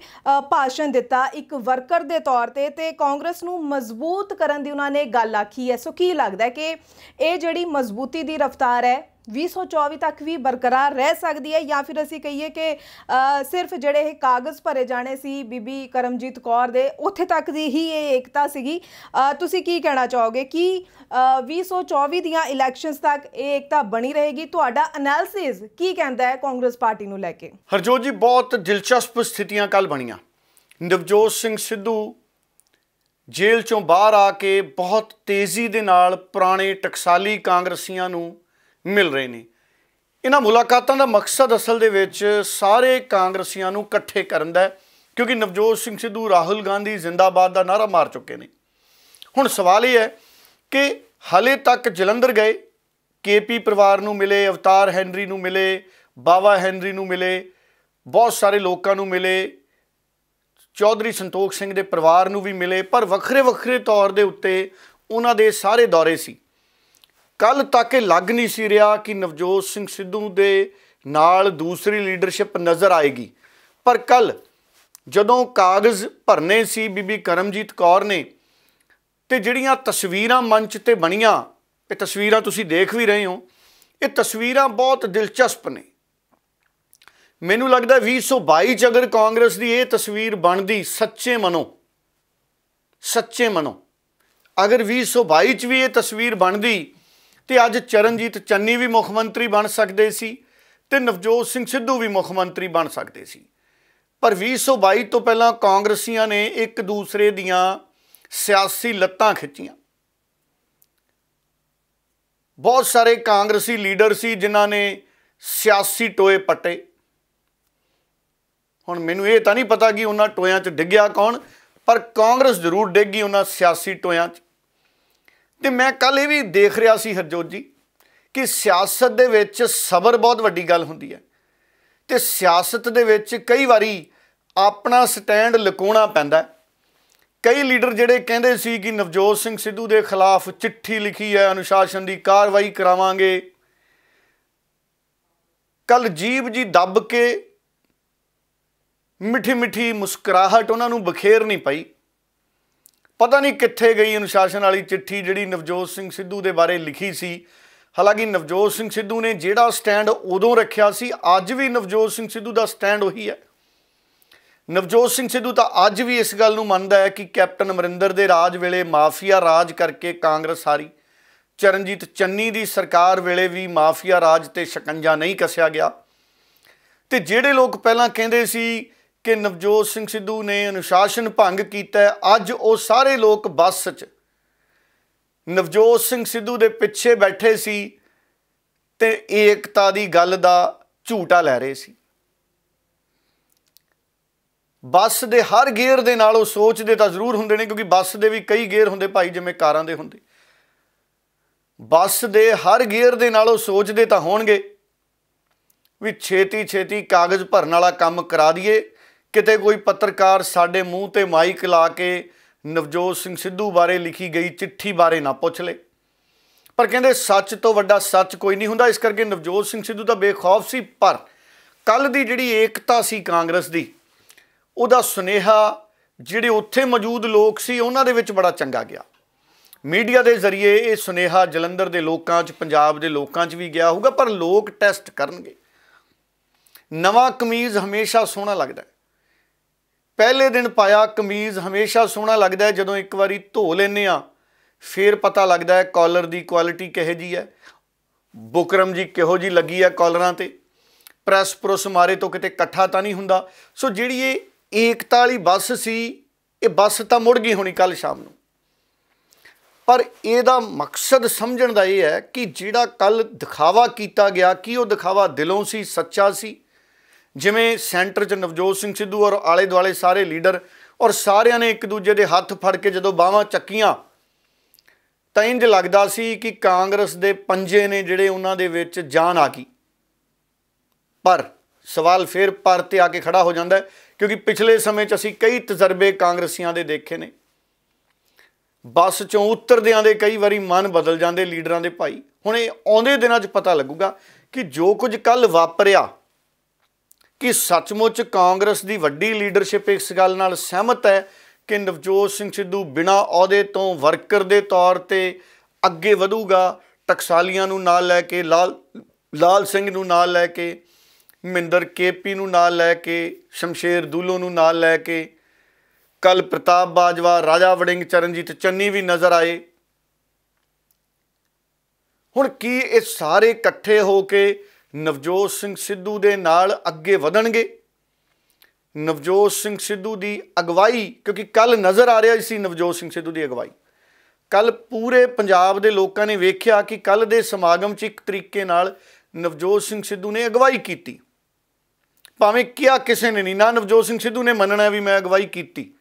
ਭਾਸ਼ਣ ਦਿੱਤਾ ਇੱਕ ਵਰ ਵਰਕਰ ਦੇ ਤੌਰ ਤੇ ਤੇ ਕਾਂਗਰਸ ਨੂੰ ਮਜ਼ਬੂਤ ਕਰਨ ਦੀ ਉਹਨਾਂ ਨੇ ਗੱਲ ਆਖੀ ਹੈ ਸੋ ਕੀ ਲੱਗਦਾ ਕਿ ਇਹ ਜਿਹੜੀ ਮਜ਼ਬੂਤੀ ਦੀ ਰਫ਼ਤਾਰ ਹੈ 2024 ਤੱਕ ਵੀ ਬਰਕਰਾਰ ਰਹਿ ਸਕਦੀ ਹੈ ਜਾਂ ਫਿਰ ਅਸੀਂ ਕਹੀਏ ਕਿ ਸਿਰਫ ਜਿਹੜੇ ਇਹ ਕਾਗਜ਼ ਭਰੇ ਜਾਣੇ ਸੀ ਬੀਬੀ ਕਰਮਜੀਤ ਕੌਰ ਦੇ ਉੱਥੇ ਤੱਕ ਦੀ ਹੀ ਇਹ ਏਕਤਾ ਸੀਗੀ ਤੁਸੀਂ ਕੀ ਕਹਿਣਾ ਚਾਹੋਗੇ ਕਿ 2024 ਦੀਆਂ ਇਲੈਕਸ਼ਨਸ ਤੱਕ ਇਹ ਏਕਤਾ ਬਣੀ ਰਹੇਗੀ ਤੁਹਾਡਾ ਅਨਾਲਿਸਿਸ ਕੀ ਕਹਿੰਦਾ ਹੈ ਕਾਂਗਰਸ ਪਾਰਟੀ ਨੂੰ ਲੈ ਕੇ ਹਰਜੋਤ ਜੀ ਬਹੁਤ ਦਿਲਚਸਪ ਸਥਿਤੀਆਂ ਕੱਲ ਬਣੀਆਂ ਨਵਜੋਤ ਸਿੰਘ ਸਿੱਧੂ ਜੇਲ੍ਹ ਚੋਂ ਬਾਹਰ ਆ ਕੇ ਬਹੁਤ ਤੇਜ਼ੀ ਦੇ ਨਾਲ ਪੁਰਾਣੇ ਟਕਸਾਲੀ ਕਾਂਗਰਸੀਆਂ ਨੂੰ ਮਿਲ ਰਹੇ ਨੇ ਇਹਨਾਂ ਮੁਲਾਕਾਤਾਂ ਦਾ ਮਕਸਦ ਅਸਲ ਦੇ ਵਿੱਚ ਸਾਰੇ ਕਾਂਗਰਸੀਆਂ ਨੂੰ ਇਕੱਠੇ ਕਰਨ ਦਾ ਕਿਉਂਕਿ ਨਵਜੋਤ ਸਿੰਘ ਸਿੱਧੂ ਰਾਹੁਲ ਗਾਂਧੀ ਜ਼ਿੰਦਾਬਾਦ ਦਾ ਨਾਰਾ ਮਾਰ ਚੁੱਕੇ ਨੇ ਹੁਣ ਸਵਾਲ ਇਹ ਹੈ ਕਿ ਹਲੇ ਤੱਕ ਜਲੰਧਰ ਗਏ ਕੇਪੀ ਪਰਿਵਾਰ ਨੂੰ ਮਿਲੇ ਅਵਤਾਰ ਹੈਨਰੀ ਨੂੰ ਮਿਲੇ ਬਾਵਾ ਹੈਨਰੀ ਨੂੰ ਮਿਲੇ ਬਹੁਤ ਸਾਰੇ ਲੋਕਾਂ ਨੂੰ ਮਿਲੇ ਚੌਧਰੀ ਸੰਤੋਖ ਸਿੰਘ ਦੇ ਪਰਿਵਾਰ ਨੂੰ ਵੀ ਮਿਲੇ ਪਰ ਵੱਖਰੇ ਵੱਖਰੇ ਤੌਰ ਦੇ ਉੱਤੇ ਉਹਨਾਂ ਦੇ ਸਾਰੇ ਦੌਰੇ ਸੀ ਕੱਲ ਤੱਕ ਇਹ ਲੱਗ ਨਹੀਂ ਸੀ ਰਿਹਾ ਕਿ ਨਵਜੋਤ ਸਿੰਘ ਸਿੱਧੂ ਦੇ ਨਾਲ ਦੂਸਰੀ ਲੀਡਰਸ਼ਿਪ ਨਜ਼ਰ ਆਏਗੀ ਪਰ ਕੱਲ ਜਦੋਂ ਕਾਗਜ਼ ਭਰਨੇ ਸੀ ਬੀਬੀ ਕਰਮਜੀਤ ਕੌਰ ਨੇ ਤੇ ਜਿਹੜੀਆਂ ਤਸਵੀਰਾਂ ਮੰਚ ਤੇ ਬਣੀਆਂ ਇਹ ਤਸਵੀਰਾਂ ਤੁਸੀਂ ਦੇਖ ਵੀ ਰਹੇ ਹੋ ਇਹ ਤਸਵੀਰਾਂ ਬਹੁਤ ਦਿਲਚਸਪ ਨੇ ਮੈਨੂੰ ਲੱਗਦਾ 2022 ਚ ਅਗਰ ਕਾਂਗਰਸ ਦੀ ਇਹ ਤਸਵੀਰ ਬਣਦੀ ਸੱਚੇ ਮਨੋਂ ਸੱਚੇ ਮਨੋਂ ਅਗਰ 2022 ਚ ਵੀ ਇਹ ਤਸਵੀਰ ਬਣਦੀ ਤੇ ਅੱਜ ਚਰਨਜੀਤ ਚੰਨੀ ਵੀ ਮੁੱਖ ਮੰਤਰੀ ਬਣ ਸਕਦੇ ਸੀ ਤੇ ਨਵਜੋਤ ਸਿੰਘ ਸਿੱਧੂ ਵੀ ਮੁੱਖ ਮੰਤਰੀ ਬਣ ਸਕਦੇ ਸੀ ਪਰ 2022 ਤੋਂ ਪਹਿਲਾਂ ਕਾਂਗਰਸੀਆਂ ਨੇ ਇੱਕ ਦੂਸਰੇ ਦੀਆਂ ਸਿਆਸੀ ਲੱਤਾਂ ਖਿੱਚੀਆਂ ਬਹੁਤ ਸਾਰੇ ਕਾਂਗਰਸੀ ਲੀਡਰ ਸੀ ਜਿਨ੍ਹਾਂ ਨੇ ਸਿਆਸੀ ਟੋਏ ਪੱਟੇ ਹੁਣ ਮੈਨੂੰ ਇਹ ਤਾਂ ਨਹੀਂ ਪਤਾ ਕਿ ਉਹਨਾਂ ਟੋਇਆਂ 'ਚ ਡਿੱਗਿਆ ਕੌਣ ਪਰ ਕਾਂਗਰਸ ਜ਼ਰੂਰ ਡਿੱਗ ਗਈ ਉਹਨਾਂ ਸਿਆਸੀ ਟੋਇਆਂ 'ਚ ਤੇ ਮੈਂ ਕੱਲ ਇਹ ਵੀ ਦੇਖ ਰਿਹਾ ਸੀ ਹਰਜੋਤ ਜੀ ਕਿ ਸਿਆਸਤ ਦੇ ਵਿੱਚ ਸਬਰ ਬਹੁਤ ਵੱਡੀ ਗੱਲ ਹੁੰਦੀ ਹੈ ਤੇ ਸਿਆਸਤ ਦੇ ਵਿੱਚ ਕਈ ਵਾਰੀ ਆਪਣਾ ਸਟੈਂਡ ਲਕੋਣਾ ਪੈਂਦਾ ਕਈ ਲੀਡਰ ਜਿਹੜੇ ਕਹਿੰਦੇ ਸੀ ਕਿ ਨਵਜੋਤ ਸਿੰਘ ਸਿੱਧੂ ਦੇ ਖਿਲਾਫ ਚਿੱਠੀ ਲਿਖੀ ਹੈ ਅਨੁਸ਼ਾਸਨ ਦੀ ਕਾਰਵਾਈ ਕਰਾਵਾਂਗੇ ਕੱਲ ਜੀਬ ਜੀ ਦੱਬ ਕੇ ਮਿੱਠੀ ਮਿੱਠੀ ਮੁਸਕਰਾਹਟ ਉਹਨਾਂ ਨੂੰ ਬਖੇਰ ਨਹੀਂ ਪਈ ਪਤਾ ਨਹੀਂ ਕਿੱਥੇ ਗਈ ਅਨੁਸ਼ਾਸਨ ਵਾਲੀ ਚਿੱਠੀ ਜਿਹੜੀ ਨਵਜੋਤ ਸਿੰਘ ਸਿੱਧੂ ਦੇ ਬਾਰੇ ਲਿਖੀ ਸੀ ਹਾਲਾਂਕਿ ਨਵਜੋਤ ਸਿੰਘ ਸਿੱਧੂ ਨੇ ਜਿਹੜਾ ਸਟੈਂਡ ਉਦੋਂ ਰੱਖਿਆ ਸੀ ਅੱਜ ਵੀ ਨਵਜੋਤ ਸਿੰਘ ਸਿੱਧੂ ਦਾ ਸਟੈਂਡ ਉਹੀ ਹੈ ਨਵਜੋਤ ਸਿੰਘ ਸਿੱਧੂ ਤਾਂ ਅੱਜ ਵੀ ਇਸ ਗੱਲ ਨੂੰ ਮੰਨਦਾ ਹੈ ਕਿ ਕੈਪਟਨ ਅਮਰਿੰਦਰ ਦੇ ਰਾਜ ਵੇਲੇ ਮਾਫੀਆ ਰਾਜ ਕਰਕੇ ਕਾਂਗਰਸ ਹਾਰੀ ਚਰਨਜੀਤ ਚੰਨੀ ਦੀ ਸਰਕਾਰ ਵੇਲੇ ਵੀ ਮਾਫੀਆ ਰਾਜ ਤੇ ਸ਼ਕੰਜਾ ਨਹੀਂ ਕੱਸਿਆ ਗਿਆ ਤੇ ਜਿਹੜੇ ਲੋਕ ਪਹਿਲਾਂ ਕਹਿੰਦੇ ਸੀ ਕਿ ਨਵਜੋਤ ਸਿੰਘ ਸਿੱਧੂ ਨੇ ਅਨੁਸ਼ਾਸਨ ਭੰਗ ਕੀਤਾ ਅੱਜ ਉਹ ਸਾਰੇ ਲੋਕ ਬੱਸ 'ਚ ਨਵਜੋਤ ਸਿੰਘ ਸਿੱਧੂ ਦੇ ਪਿੱਛੇ ਬੈਠੇ ਸੀ ਤੇ ਏਕਤਾ ਦੀ ਗੱਲ ਦਾ ਝੂਟਾ ਲੈ ਰਹੇ ਸੀ ਬੱਸ ਦੇ ਹਰ ਗੇਅਰ ਦੇ ਨਾਲ ਉਹ ਸੋਚਦੇ ਤਾਂ ਜ਼ਰੂਰ ਹੁੰਦੇ ਨੇ ਕਿਉਂਕਿ ਬੱਸ ਦੇ ਵੀ ਕਈ ਗੇਅਰ ਹੁੰਦੇ ਭਾਈ ਜਿਵੇਂ ਕਾਰਾਂ ਦੇ ਹੁੰਦੇ ਬੱਸ ਦੇ ਹਰ ਗੇਅਰ ਦੇ ਨਾਲ ਉਹ ਸੋਚਦੇ ਤਾਂ ਹੋਣਗੇ ਵੀ ਛੇਤੀ ਛੇਤੀ ਕਾਗਜ਼ ਭਰਨ ਵਾਲਾ ਕੰਮ ਕਰਾ ਦਈਏ ਕਿਤੇ ਕੋਈ ਪੱਤਰਕਾਰ ਸਾਡੇ ਮੂੰਹ ਤੇ ਮਾਈਕ ਲਾ ਕੇ ਨਵਜੋਤ ਸਿੰਘ ਸਿੱਧੂ ਬਾਰੇ ਲਿਖੀ ਗਈ ਚਿੱਠੀ ਬਾਰੇ ਨਾ ਪੁੱਛ ਲੇ ਪਰ ਕਹਿੰਦੇ ਸੱਚ ਤੋਂ ਵੱਡਾ ਸੱਚ ਕੋਈ ਨਹੀਂ ਹੁੰਦਾ ਇਸ ਕਰਕੇ ਨਵਜੋਤ ਸਿੰਘ ਸਿੱਧੂ ਤਾਂ ਬੇਖੌਫ ਸੀ ਪਰ ਕੱਲ ਦੀ ਜਿਹੜੀ ਏਕਤਾ ਸੀ ਕਾਂਗਰਸ ਦੀ ਉਹਦਾ ਸੁਨੇਹਾ ਜਿਹੜੇ ਉੱਥੇ ਮੌਜੂਦ ਲੋਕ ਸੀ ਉਹਨਾਂ ਦੇ ਵਿੱਚ ਬੜਾ ਚੰਗਾ ਗਿਆ ਮੀਡੀਆ ਦੇ ਜ਼ਰੀਏ ਇਹ ਸੁਨੇਹਾ ਜਲੰਧਰ ਦੇ ਲੋਕਾਂ 'ਚ ਪੰਜਾਬ ਦੇ ਲੋਕਾਂ 'ਚ ਵੀ ਗਿਆ ਹੋਊਗਾ ਪਰ ਲੋਕ ਟੈਸਟ ਕਰਨਗੇ ਨਵਾਂ ਕਮੀਜ਼ ਹਮੇਸ਼ਾ ਸੋਹਣਾ ਲੱਗਦਾ ਹੈ ਪਹਿਲੇ ਦਿਨ ਪਾਇਆ ਕਮੀਜ਼ ਹਮੇਸ਼ਾ ਸੋਹਣਾ ਲੱਗਦਾ ਜਦੋਂ ਇੱਕ ਵਾਰੀ ਧੋ ਲੈਨੇ ਆ ਫੇਰ ਪਤਾ ਲੱਗਦਾ ਹੈ ਕਾਲਰ ਦੀ ਕੁਆਲਿਟੀ ਕਿਹੋ ਜੀ ਹੈ ਬੁਕਰਮ ਜੀ ਕਿਹੋ ਜੀ ਲੱਗੀ ਹੈ ਕਾਲਰਾਂ ਤੇ ਪ੍ਰੈਸ ਪ੍ਰੋਸ ਮਾਰੇ ਤੋਂ ਕਿਤੇ ਇਕੱਠਾ ਤਾਂ ਨਹੀਂ ਹੁੰਦਾ ਸੋ ਜਿਹੜੀ ਇਹ ਏਕਤਾ ਵਾਲੀ ਬੱਸ ਸੀ ਇਹ ਬੱਸ ਤਾਂ ਮੁੜ ਗਈ ਹੋਣੀ ਕੱਲ ਸ਼ਾਮ ਨੂੰ ਪਰ ਇਹਦਾ ਮਕਸਦ ਸਮਝਣ ਦਾ ਇਹ ਹੈ ਕਿ ਜਿਹੜਾ ਕੱਲ ਦਿਖਾਵਾ ਕੀਤਾ ਗਿਆ ਕਿ ਉਹ ਦਿਖਾਵਾ ਦਿਲੋਂ ਸੀ ਸੱਚਾ ਸੀ ਜਿਵੇਂ ਸੈਂਟਰ 'ਚ ਨਵਜੋਤ ਸਿੰਘ ਸਿੱਧੂ ਔਰ ਆਲੇ ਦੁਆਲੇ ਸਾਰੇ ਲੀਡਰ ਔਰ ਸਾਰਿਆਂ ਨੇ ਇੱਕ ਦੂਜੇ ਦੇ ਹੱਥ ਫੜ ਕੇ ਜਦੋਂ ਬਾਹਾਂ ਚੱਕੀਆਂ ਤਾਂ ਇੰਜ ਲੱਗਦਾ ਸੀ ਕਿ ਕਾਂਗਰਸ ਦੇ ਪੰਜੇ ਨੇ ਜਿਹੜੇ ਉਹਨਾਂ ਦੇ ਵਿੱਚ ਜਾਨ ਆ ਗਈ ਪਰ ਸਵਾਲ ਫੇਰ ਪਰ ਤੇ ਆ ਕੇ ਖੜਾ ਹੋ ਜਾਂਦਾ ਕਿਉਂਕਿ ਪਿਛਲੇ ਸਮੇਂ 'ਚ ਅਸੀਂ ਕਈ ਤਜਰਬੇ ਕਾਂਗਰਸੀਆਂ ਦੇ ਦੇਖੇ ਨੇ ਬੱਸ 'ਚੋਂ ਉਤਰਦਿਆਂ ਦੇ ਕਈ ਵਾਰੀ ਮਨ ਬਦਲ ਜਾਂਦੇ ਲੀਡਰਾਂ ਦੇ ਭਾਈ ਹੁਣ ਇਹ ਆਉਂਦੇ ਦਿਨਾਂ 'ਚ ਪਤਾ ਲੱਗੂਗਾ ਕਿ ਜੋ ਕੁਝ ਕੱਲ ਵਾਪਰਿਆ ਕਿ ਸੱਚਮੁੱਚ ਕਾਂਗਰਸ ਦੀ ਵੱਡੀ ਲੀਡਰਸ਼ਿਪ ਇਸ ਗੱਲ ਨਾਲ ਸਹਿਮਤ ਹੈ ਕਿ ਨਵਜੋਤ ਸਿੰਘ ਸਿੱਧੂ ਬਿਨਾਂ ਅਹੁਦੇ ਤੋਂ ਵਰਕਰ ਦੇ ਤੌਰ ਤੇ ਅੱਗੇ ਵਧੂਗਾ ਟਕਸਾਲੀਆਂ ਨੂੰ ਨਾਲ ਲੈ ਕੇ ਲਾਲ ਲਾਲ ਸਿੰਘ ਨੂੰ ਨਾਲ ਲੈ ਕੇ ਮਹਿੰਦਰ ਕੇਪੀ ਨੂੰ ਨਾਲ ਲੈ ਕੇ ਸ਼ਮਸ਼ੇਰ ਦੂਲੋ ਨੂੰ ਨਾਲ ਲੈ ਕੇ ਕੱਲ ਪ੍ਰਤਾਪ ਬਾਜਵਾ ਰਾਜਾ ਵੜਿੰਗ ਚਰਨਜੀਤ ਚੰਨੀ ਵੀ ਨਜ਼ਰ ਆਏ ਹੁਣ ਕੀ ਇਹ ਸਾਰੇ ਇਕੱਠੇ ਹੋ ਕੇ ਨਵਜੋਤ ਸਿੰਘ ਸਿੱਧੂ ਦੇ ਨਾਲ ਅੱਗੇ ਵਧਣਗੇ ਨਵਜੋਤ ਸਿੰਘ ਸਿੱਧੂ ਦੀ ਅਗਵਾਈ ਕਿਉਂਕਿ ਕੱਲ ਨਜ਼ਰ ਆ ਰਿਹਾ ਸੀ ਨਵਜੋਤ ਸਿੰਘ ਸਿੱਧੂ ਦੀ ਅਗਵਾਈ ਕੱਲ ਪੂਰੇ ਪੰਜਾਬ ਦੇ ਲੋਕਾਂ ਨੇ ਵੇਖਿਆ ਕਿ ਕੱਲ ਦੇ ਸਮਾਗਮ 'ਚ ਇੱਕ ਤਰੀਕੇ ਨਾਲ ਨਵਜੋਤ ਸਿੰਘ ਸਿੱਧੂ ਨੇ ਅਗਵਾਈ ਕੀਤੀ ਭਾਵੇਂ ਕਿਹਾ ਕਿਸੇ ਨੇ ਨਹੀਂ ਨਾ ਨਵਜੋਤ ਸਿੰਘ ਸਿੱਧੂ ਨੇ ਮੰਨਣਾ ਵੀ ਮੈਂ ਅਗਵਾਈ ਕੀਤੀ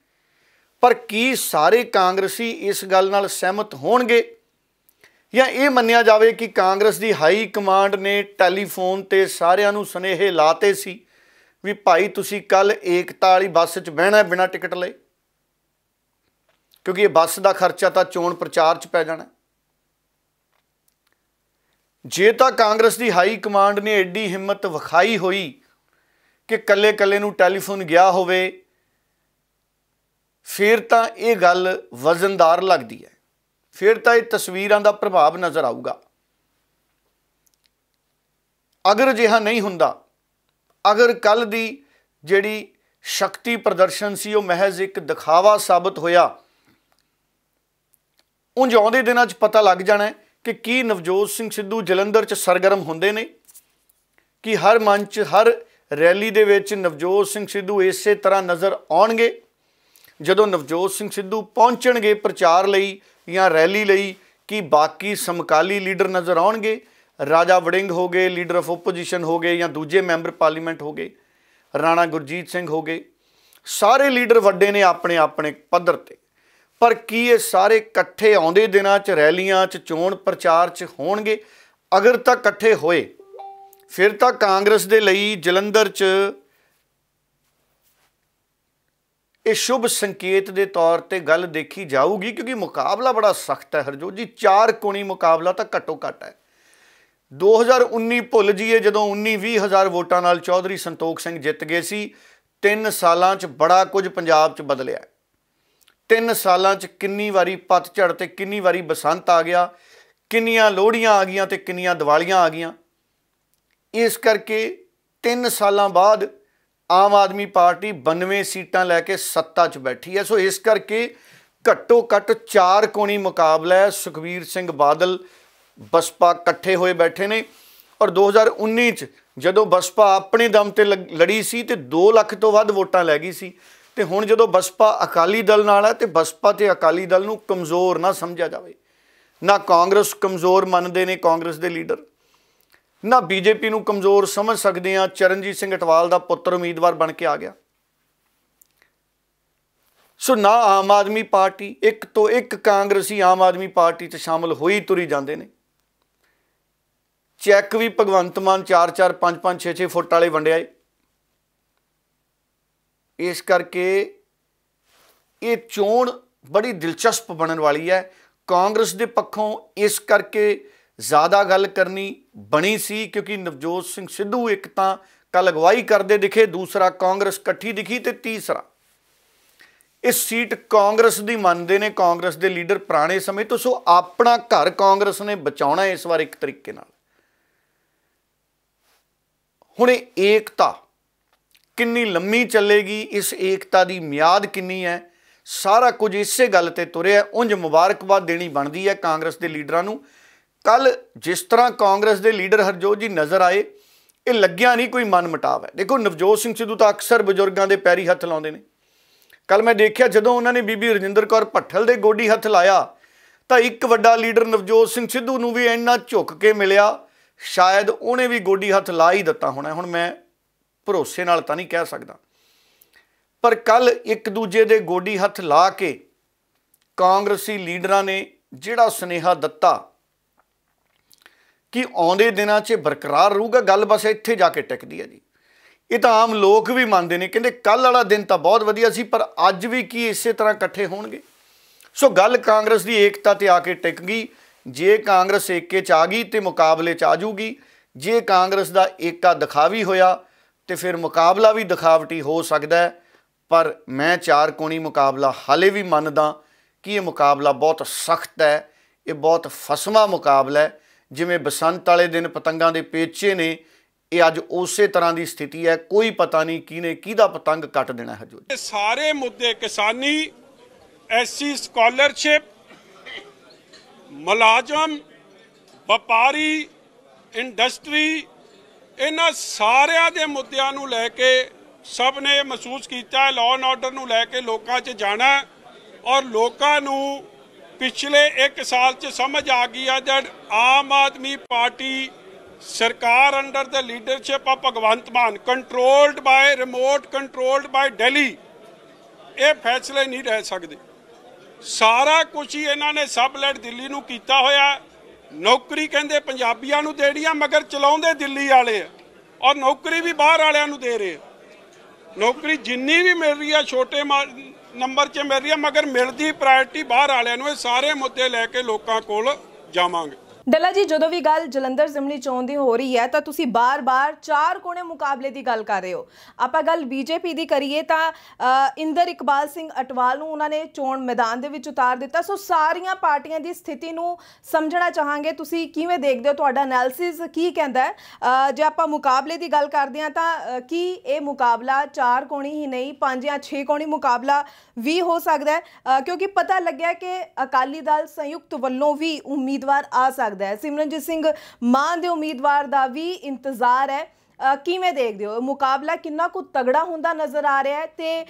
ਪਰ ਕੀ ਸਾਰੇ ਕਾਂਗਰਸੀ ਇਸ ਗੱਲ ਨਾਲ ਸਹਿਮਤ ਹੋਣਗੇ ਜਾਂ ਇਹ ਮੰਨਿਆ ਜਾਵੇ ਕਿ ਕਾਂਗਰਸ ਦੀ ਹਾਈ ਕਮਾਂਡ ਨੇ ਟੈਲੀਫੋਨ ਤੇ ਸਾਰਿਆਂ ਨੂੰ ਸੁਨੇਹੇ ਲਾਤੇ ਸੀ ਵੀ ਭਾਈ ਤੁਸੀਂ ਕੱਲ ਏਕਤਾ ਵਾਲੀ ਬੱਸ 'ਚ ਬਹਿਣਾ ਬਿਨਾ ਟਿਕਟ ਲਏ ਕਿਉਂਕਿ ਇਹ ਬੱਸ ਦਾ ਖਰਚਾ ਤਾਂ ਚੋਣ ਪ੍ਰਚਾਰ 'ਚ ਪੈ ਜਾਣਾ ਜੇ ਤਾਂ ਕਾਂਗਰਸ ਦੀ ਹਾਈ ਕਮਾਂਡ ਨੇ ਐਡੀ ਹਿੰਮਤ ਵਿਖਾਈ ਹੋਈ ਕਿ ਕੱਲੇ-ਕੱਲੇ ਨੂੰ ਟੈਲੀਫੋਨ ਗਿਆ ਹੋਵੇ ਫਿਰ ਤਾਂ ਇਹ ਗੱਲ ਵਜ਼ਨਦਾਰ ਲੱਗਦੀ ਹੈ ਫਿਰ ਤਾਂ ਇਹ ਤਸਵੀਰਾਂ ਦਾ ਪ੍ਰਭਾਵ ਨਜ਼ਰ ਆਊਗਾ ਅਗਰ ਜਿਹਾ ਨਹੀਂ ਹੁੰਦਾ ਅਗਰ ਕੱਲ ਦੀ ਜਿਹੜੀ ਸ਼ਕਤੀ ਪ੍ਰਦਰਸ਼ਨ ਸੀ ਉਹ ਮਹਿਜ਼ ਇੱਕ ਦਿਖਾਵਾ ਸਾਬਤ ਹੋਇਆ ਉਹ ਆਉਂਦੇ ਦਿਨਾਂ 'ਚ ਪਤਾ ਲੱਗ ਜਾਣਾ ਕਿ ਕੀ ਨਵਜੋਤ ਸਿੰਘ ਸਿੱਧੂ ਜਲੰਧਰ 'ਚ ਸਰਗਰਮ ਹੁੰਦੇ ਨੇ ਕਿ ਹਰ ਮੰਚ ਹਰ ਰੈਲੀ ਦੇ ਵਿੱਚ ਨਵਜੋਤ ਸਿੰਘ ਸਿੱਧੂ ਇਸੇ ਤਰ੍ਹਾਂ ਨਜ਼ਰ ਆਉਣਗੇ ਜਦੋਂ ਨਵਜੋਤ ਸਿੰਘ ਸਿੱਧੂ ਪਹੁੰਚਣਗੇ ਪ੍ਰਚਾਰ ਲਈ ਜਾਂ ਰੈਲੀ ਲਈ ਕਿ ਬਾਕੀ ਸਮਕਾਲੀ ਲੀਡਰ ਨਜ਼ਰ ਆਉਣਗੇ ਰਾਜਾ ਵੜਿੰਗ ਹੋਗੇ ਲੀਡਰ ਆਫ ਓਪੋਜੀਸ਼ਨ ਹੋਗੇ ਜਾਂ ਦੂਜੇ ਮੈਂਬਰ ਪਾਰਲੀਮੈਂਟ ਹੋਗੇ ਰਾਣਾ ਗੁਰਜੀਤ ਸਿੰਘ ਹੋਗੇ ਸਾਰੇ ਲੀਡਰ ਵੱਡੇ ਨੇ ਆਪਣੇ ਆਪਣੇ ਪੱਧਰ ਤੇ ਪਰ ਕੀ ਇਹ ਸਾਰੇ ਇਕੱਠੇ ਆਉਂਦੇ ਦਿਨਾਂ 'ਚ ਰੈਲੀਆਂ 'ਚ ਚੋਣ ਪ੍ਰਚਾਰ 'ਚ ਹੋਣਗੇ ਅਗਰ ਤਾਂ ਇਕੱਠੇ ਹੋਏ ਫਿਰ ਤਾਂ ਕਾਂਗਰਸ ਦੇ ਲਈ ਜਲੰਧਰ 'ਚ ਇਹ ਸ਼ੁਭ ਸੰਕੇਤ ਦੇ ਤੌਰ ਤੇ ਗੱਲ ਦੇਖੀ ਜਾਊਗੀ ਕਿਉਂਕਿ ਮੁਕਾਬਲਾ ਬੜਾ ਸਖਤ ਹੈ ਹਰਜੋਤ ਜੀ ਚਾਰ ਕੋਣੀ ਮੁਕਾਬਲਾ ਤਾਂ ਘੱਟੋ ਘੱਟ ਹੈ 2019 ਭੁੱਲ ਜੀਏ ਜਦੋਂ 19 20000 ਵੋਟਾਂ ਨਾਲ ਚੌਧਰੀ ਸੰਤੋਖ ਸਿੰਘ ਜਿੱਤ ਗਏ ਸੀ 3 ਸਾਲਾਂ 'ਚ ਬੜਾ ਕੁਝ ਪੰਜਾਬ 'ਚ ਬਦਲਿਆ 3 ਸਾਲਾਂ 'ਚ ਕਿੰਨੀ ਵਾਰੀ ਪਤਝੜ ਤੇ ਕਿੰਨੀ ਵਾਰੀ ਬਸੰਤ ਆ ਗਿਆ ਕਿੰਨੀਆਂ ਲੋਹੜੀਆਂ ਆ ਗਈਆਂ ਤੇ ਕਿੰਨੀਆਂ ਦੀਵਾਲੀਆਂ ਆ ਗਈਆਂ ਇਸ ਕਰਕੇ 3 ਸਾਲਾਂ ਬਾਅਦ ਆਮ ਆਦਮੀ ਪਾਰਟੀ 92 ਸੀਟਾਂ ਲੈ ਕੇ ਸੱਤਾ 'ਚ ਬੈਠੀ ਹੈ ਸੋ ਇਸ ਕਰਕੇ ਘੱਟੋ ਘੱਟ ਚਾਰ ਕੋਣੀ ਮੁਕਾਬਲਾ ਹੈ ਸੁਖਵੀਰ ਸਿੰਘ ਬਾਦਲ ਬਸਪਾ ਇਕੱਠੇ ਹੋਏ ਬੈਠੇ ਨੇ ਔਰ 2019 ਚ ਜਦੋਂ ਬਸਪਾ ਆਪਣੇ ਦਮ ਤੇ ਲੜੀ ਸੀ ਤੇ 2 ਲੱਖ ਤੋਂ ਵੱਧ ਵੋਟਾਂ ਲੈ ਗਈ ਸੀ ਤੇ ਹੁਣ ਜਦੋਂ ਬਸਪਾ ਅਕਾਲੀ ਦਲ ਨਾਲ ਹੈ ਤੇ ਬਸਪਾ ਤੇ ਅਕਾਲੀ ਦਲ ਨੂੰ ਕਮਜ਼ੋਰ ਨਾ ਸਮਝਿਆ ਜਾਵੇ ਨਾ ਕਾਂਗਰਸ ਕਮਜ਼ੋਰ ਮੰਨਦੇ ਨੇ ਕਾਂਗਰਸ ਦੇ ਲੀਡਰ ਨਾ ਬੀਜੇਪੀ ਨੂੰ ਕਮਜ਼ੋਰ ਸਮਝ ਸਕਦੇ ਆ ਚਰਨਜੀਤ ਸਿੰਘ ਅਟਵਾਲ ਦਾ ਪੁੱਤਰ ਉਮੀਦਵਾਰ ਬਣ ਕੇ ਆ ਗਿਆ ਸੋ ਨਾ ਆਮ ਆਦਮੀ ਪਾਰਟੀ ਇੱਕ ਤੋਂ ਇੱਕ ਕਾਂਗਰਸੀ ਆਮ ਆਦਮੀ ਪਾਰਟੀ 'ਚ ਸ਼ਾਮਲ ਹੋਈ ਤੁਰੀ ਜਾਂਦੇ ਨੇ ਚੈੱਕ ਵੀ ਭਗਵੰਤ ਮਾਨ 4 4 5 5 6 6 ਫੁੱਟ ਵਾਲੇ ਵੰਡਿਆ ਇਸ ਕਰਕੇ ਇਹ ਚੋਣ ਬੜੀ ਦਿਲਚਸਪ ਬਣਨ ਵਾਲੀ ਹੈ ਕਾਂਗਰਸ ਦੇ ਪੱਖੋਂ ਇਸ ਕਰਕੇ ਜ਼ਿਆਦਾ ਗੱਲ ਕਰਨੀ ਬਣੀ ਸੀ ਕਿਉਂਕਿ ਨਵਜੋਤ ਸਿੰਘ ਸਿੱਧੂ ਇੱਕ ਤਾਂ ਕੱਲ ਅਗਵਾਈ ਕਰਦੇ ਦਿਖੇ ਦੂਸਰਾ ਕਾਂਗਰਸ ਇਕੱਠੀ ਦਿਖੀ ਤੇ ਤੀਸਰਾ ਇਸ ਸੀਟ ਕਾਂਗਰਸ ਦੀ ਮੰਨਦੇ ਨੇ ਕਾਂਗਰਸ ਦੇ ਲੀਡਰ ਪੁਰਾਣੇ ਸਮੇਂ ਤੋਂ ਸੋ ਆਪਣਾ ਘਰ ਕਾਂਗਰਸ ਨੇ ਬਚਾਉਣਾ ਇਸ ਵਾਰ ਇੱਕ ਤਰੀਕੇ ਨਾਲ ਹੁਣ ਏਕਤਾ ਕਿੰਨੀ ਲੰਮੀ ਚੱਲੇਗੀ ਇਸ ਏਕਤਾ ਦੀ ਮਿਆਦ ਕਿੰਨੀ ਹੈ ਸਾਰਾ ਕੁਝ ਇਸੇ ਗੱਲ ਤੇ ਤੁਰਿਆ ਉਂਝ ਮੁਬਾਰਕਬਾਦ ਦੇਣੀ ਬਣਦੀ ਹੈ ਕਾਂਗਰਸ ਦੇ ਲੀਡਰਾਂ ਨੂੰ ਕੱਲ ਜਿਸ ਤਰ੍ਹਾਂ ਕਾਂਗਰਸ ਦੇ ਲੀਡਰ ਹਰਜੋਤ ਜੀ ਨਜ਼ਰ ਆਏ ਇਹ ਲੱਗਿਆ ਨਹੀਂ ਕੋਈ ਮਨ ਮਟਾਵ ਹੈ ਦੇਖੋ ਨਵਜੋਤ ਸਿੰਘ ਸਿੱਧੂ ਤਾਂ ਅਕਸਰ ਬਜ਼ੁਰਗਾਂ ਦੇ ਪੈਰੀ ਹੱਥ ਲਾਉਂਦੇ ਨੇ ਕੱਲ ਮੈਂ ਦੇਖਿਆ ਜਦੋਂ ਉਹਨਾਂ ਨੇ ਬੀਬੀ ਰਜਿੰਦਰ ਕੌਰ ਪੱਠਲ ਦੇ ਗੋਡੀ ਹੱਥ ਲਾਇਆ ਤਾਂ ਇੱਕ ਵੱਡਾ ਲੀਡਰ ਨਵਜੋਤ ਸਿੰਘ ਸਿੱਧੂ ਨੂੰ ਵੀ ਇੰਨਾ ਝੁੱਕ ਕੇ ਮਿਲਿਆ ਸ਼ਾਇਦ ਉਹਨੇ ਵੀ ਗੋਡੀ ਹੱਥ ਲਾ ਹੀ ਦਿੱਤਾ ਹੋਣਾ ਹੁਣ ਮੈਂ ਭਰੋਸੇ ਨਾਲ ਤਾਂ ਨਹੀਂ ਕਹਿ ਸਕਦਾ ਪਰ ਕੱਲ ਇੱਕ ਦੂਜੇ ਦੇ ਗੋਡੀ ਹੱਥ ਲਾ ਕੇ ਕਾਂਗਰਸੀ ਲੀਡਰਾਂ ਨੇ ਜਿਹੜਾ ਸਨੇਹਾ ਦਿੱਤਾ ਕਿ ਆਉਂਦੇ ਦਿਨਾਂ 'ਚ ਬਰਕਰਾਰ ਰਹੂਗਾ ਗੱਲ ਬਸ ਇੱਥੇ ਜਾ ਕੇ ਟਿਕਦੀ ਹੈ ਜੀ ਇਹ ਤਾਂ ਆਮ ਲੋਕ ਵੀ ਮੰਨਦੇ ਨੇ ਕਹਿੰਦੇ ਕੱਲ ਵਾਲਾ ਦਿਨ ਤਾਂ ਬਹੁਤ ਵਧੀਆ ਸੀ ਪਰ ਅੱਜ ਵੀ ਕੀ ਇਸੇ ਤਰ੍ਹਾਂ ਇਕੱਠੇ ਹੋਣਗੇ ਸੋ ਗੱਲ ਕਾਂਗਰਸ ਦੀ ਏਕਤਾ ਤੇ ਆ ਕੇ ਟਿਕ ਗਈ ਜੇ ਕਾਂਗਰਸ ਏਕੇ ਚ ਆ ਗਈ ਤੇ ਮੁਕਾਬਲੇ ਚ ਆ ਜੂਗੀ ਜੇ ਕਾਂਗਰਸ ਦਾ ਏਕਾ ਦਿਖਾਵੀ ਹੋਇਆ ਤੇ ਫਿਰ ਮੁਕਾਬਲਾ ਵੀ ਦਿਖਾਵਟੀ ਹੋ ਸਕਦਾ ਹੈ ਪਰ ਮੈਂ ਚਾਰ ਕੋਣੀ ਮੁਕਾਬਲਾ ਹਾਲੇ ਵੀ ਮੰਨਦਾ ਕਿ ਇਹ ਮੁਕਾਬਲਾ ਬਹੁਤ ਸਖਤ ਹੈ ਇਹ ਬਹੁਤ ਫਸਮਾ ਮੁਕਾਬਲਾ ਹੈ ਜਿਵੇਂ ਬਸੰਤ ਵਾਲੇ ਦਿਨ ਪਤੰਗਾਂ ਦੇ ਪੇਚੇ ਨੇ ਇਹ ਅੱਜ ਉਸੇ ਤਰ੍ਹਾਂ ਦੀ ਸਥਿਤੀ ਹੈ ਕੋਈ ਪਤਾ ਨਹੀਂ ਕਿਹਨੇ ਕਿਹਦਾ ਪਤੰਗ ਕੱਟ ਦੇਣਾ ਹੈ ਜੋ ਸਾਰੇ ਮੁੱਦੇ ਕਿਸਾਨੀ ਐਸਸੀ ਸਕਾਲਰਸ਼ਿਪ ਮਲਾਜ਼ਮ ਵਪਾਰੀ ਇੰਡਸਟਰੀ ਇਹਨਾਂ ਸਾਰਿਆਂ ਦੇ ਮੁੱਦਿਆਂ ਨੂੰ ਲੈ ਕੇ ਸਭ ਨੇ ਮਹਿਸੂਸ ਕੀਤਾ ਲਾਅ ਐਂਡ ਆਰਡਰ ਨੂੰ ਲੈ ਕੇ ਲੋਕਾਂ 'ਚ ਜਾਣਾ ਔਰ ਲੋਕਾਂ ਨੂੰ ਪਿਛਲੇ 1 ਸਾਲ 'ਚ ਸਮਝ ਆ ਗਈ ਆ ਜਦ ਆਮ ਆਦਮੀ ਪਾਰਟੀ ਸਰਕਾਰ ਅੰਡਰ ਦ ਲੀਡਰਸ਼ਿਪ ਆ Bhagwant Mann controlled by remote controlled by Delhi ਇਹ ਫੈਸਲੇ ਨਹੀਂ ਰਹਿ ਸਕਦੇ ਸਾਰਾ ਕੁਝ ਹੀ ਇਹਨਾਂ ਨੇ ਸਬਲੈਟ ਦਿੱਲੀ ਨੂੰ ਕੀਤਾ ਹੋਇਆ ਨੌਕਰੀ ਕਹਿੰਦੇ ਪੰਜਾਬੀਆਂ ਨੂੰ ਦੇਣੀ ਆ ਮਗਰ ਚਲਾਉਂਦੇ ਦਿੱਲੀ ਵਾਲੇ ਆ ਔਰ ਨੌਕਰੀ ਵੀ ਬਾਹਰ ਵਾਲਿਆਂ ਨੂੰ ਦੇ ਰਹੇ ਨੌਕਰੀ ਜਿੰਨੀ ਵੀ ਮਿਲ ਰਹੀ ਆ ਛੋਟੇ ਨੰਬਰ 'ਚ ਮਿਲ ਰਹੀ ਹੈ ਮਗਰ ਮਿਲਦੀ ਪ੍ਰਾਇੋਰਟੀ ਬਾਹਰ ਵਾਲਿਆਂ ਨੂੰ ਇਹ ਸਾਰੇ ਮੁੱਦੇ ਲੈ ਕੇ ਲੋਕਾਂ ਕੋਲ ਜਾਵਾਂਗੇ ਡੱਲਾ ਜੀ ਜਦੋਂ ਵੀ ਗੱਲ ਜਲੰਧਰ ਜ਼ਿਮਨੀ ਚੋਣ ਦੀ ਹੋ ਰਹੀ ਹੈ ਤਾਂ ਤੁਸੀਂ ਬਾਰ-ਬਾਰ ਚਾਰ ਕੋਣੇ ਮੁਕਾਬਲੇ ਦੀ ਗੱਲ ਕਰ ਰਹੇ ਹੋ ਆਪਾਂ ਗੱਲ ਬੀਜੇਪੀ ਦੀ ਕਰੀਏ ਤਾਂ ਇੰਦਰ ਇਕਬਾਲ ਸਿੰਘ ਅਟਵਾਲ ਨੂੰ ਉਹਨਾਂ ਨੇ ਚੋਣ ਮੈਦਾਨ ਦੇ ਵਿੱਚ ਉਤਾਰ ਦਿੱਤਾ ਸੋ ਸਾਰੀਆਂ ਪਾਰਟੀਆਂ ਦੀ ਸਥਿਤੀ ਨੂੰ ਸਮਝਣਾ ਚਾਹਾਂਗੇ ਤੁਸੀਂ ਕਿਵੇਂ ਦੇਖਦੇ ਹੋ ਤੁਹਾਡਾ ਐਨਾਲਿਸਿਸ ਕੀ ਕਹਿੰਦਾ ਹੈ ਜੇ ਆਪਾਂ ਮੁਕਾਬਲੇ ਦੀ ਗੱਲ ਕਰਦੇ ਹਾਂ ਤਾਂ ਕੀ ਇਹ ਮੁਕਾਬਲਾ ਚਾਰ ਕੋਣੀ ਹੀ ਨਹੀਂ ਪੰਜ ਜਾਂ ਛੇ ਕੋਣੀ ਮੁਕਾਬਲਾ ਵੀ ਹੋ ਸਕਦਾ ਹੈ ਕਿਉਂਕਿ ਪਤਾ ਲੱਗਿਆ ਕਿ ਅਕਾਲੀ ਦਲ ਸੰਯੁਕਤ ਵੱਲੋਂ ਵੀ ਉਮੀਦਵਾਰ ਆ ਸਕਦਾ ਸਕਦਾ ਹੈ ਸਿਮਰਨਜੀਤ ਸਿੰਘ ਮਾਨ ਦੇ ਉਮੀਦਵਾਰ ਦਾ ਵੀ ਇੰਤਜ਼ਾਰ ਹੈ ਕਿਵੇਂ ਦੇਖਦੇ ਹੋ ਮੁਕਾਬਲਾ ਕਿੰਨਾ ਕੁ ਤਗੜਾ ਹੁੰਦਾ ਨਜ਼ਰ ਆ ਰਿਹਾ ਹੈ ਤੇ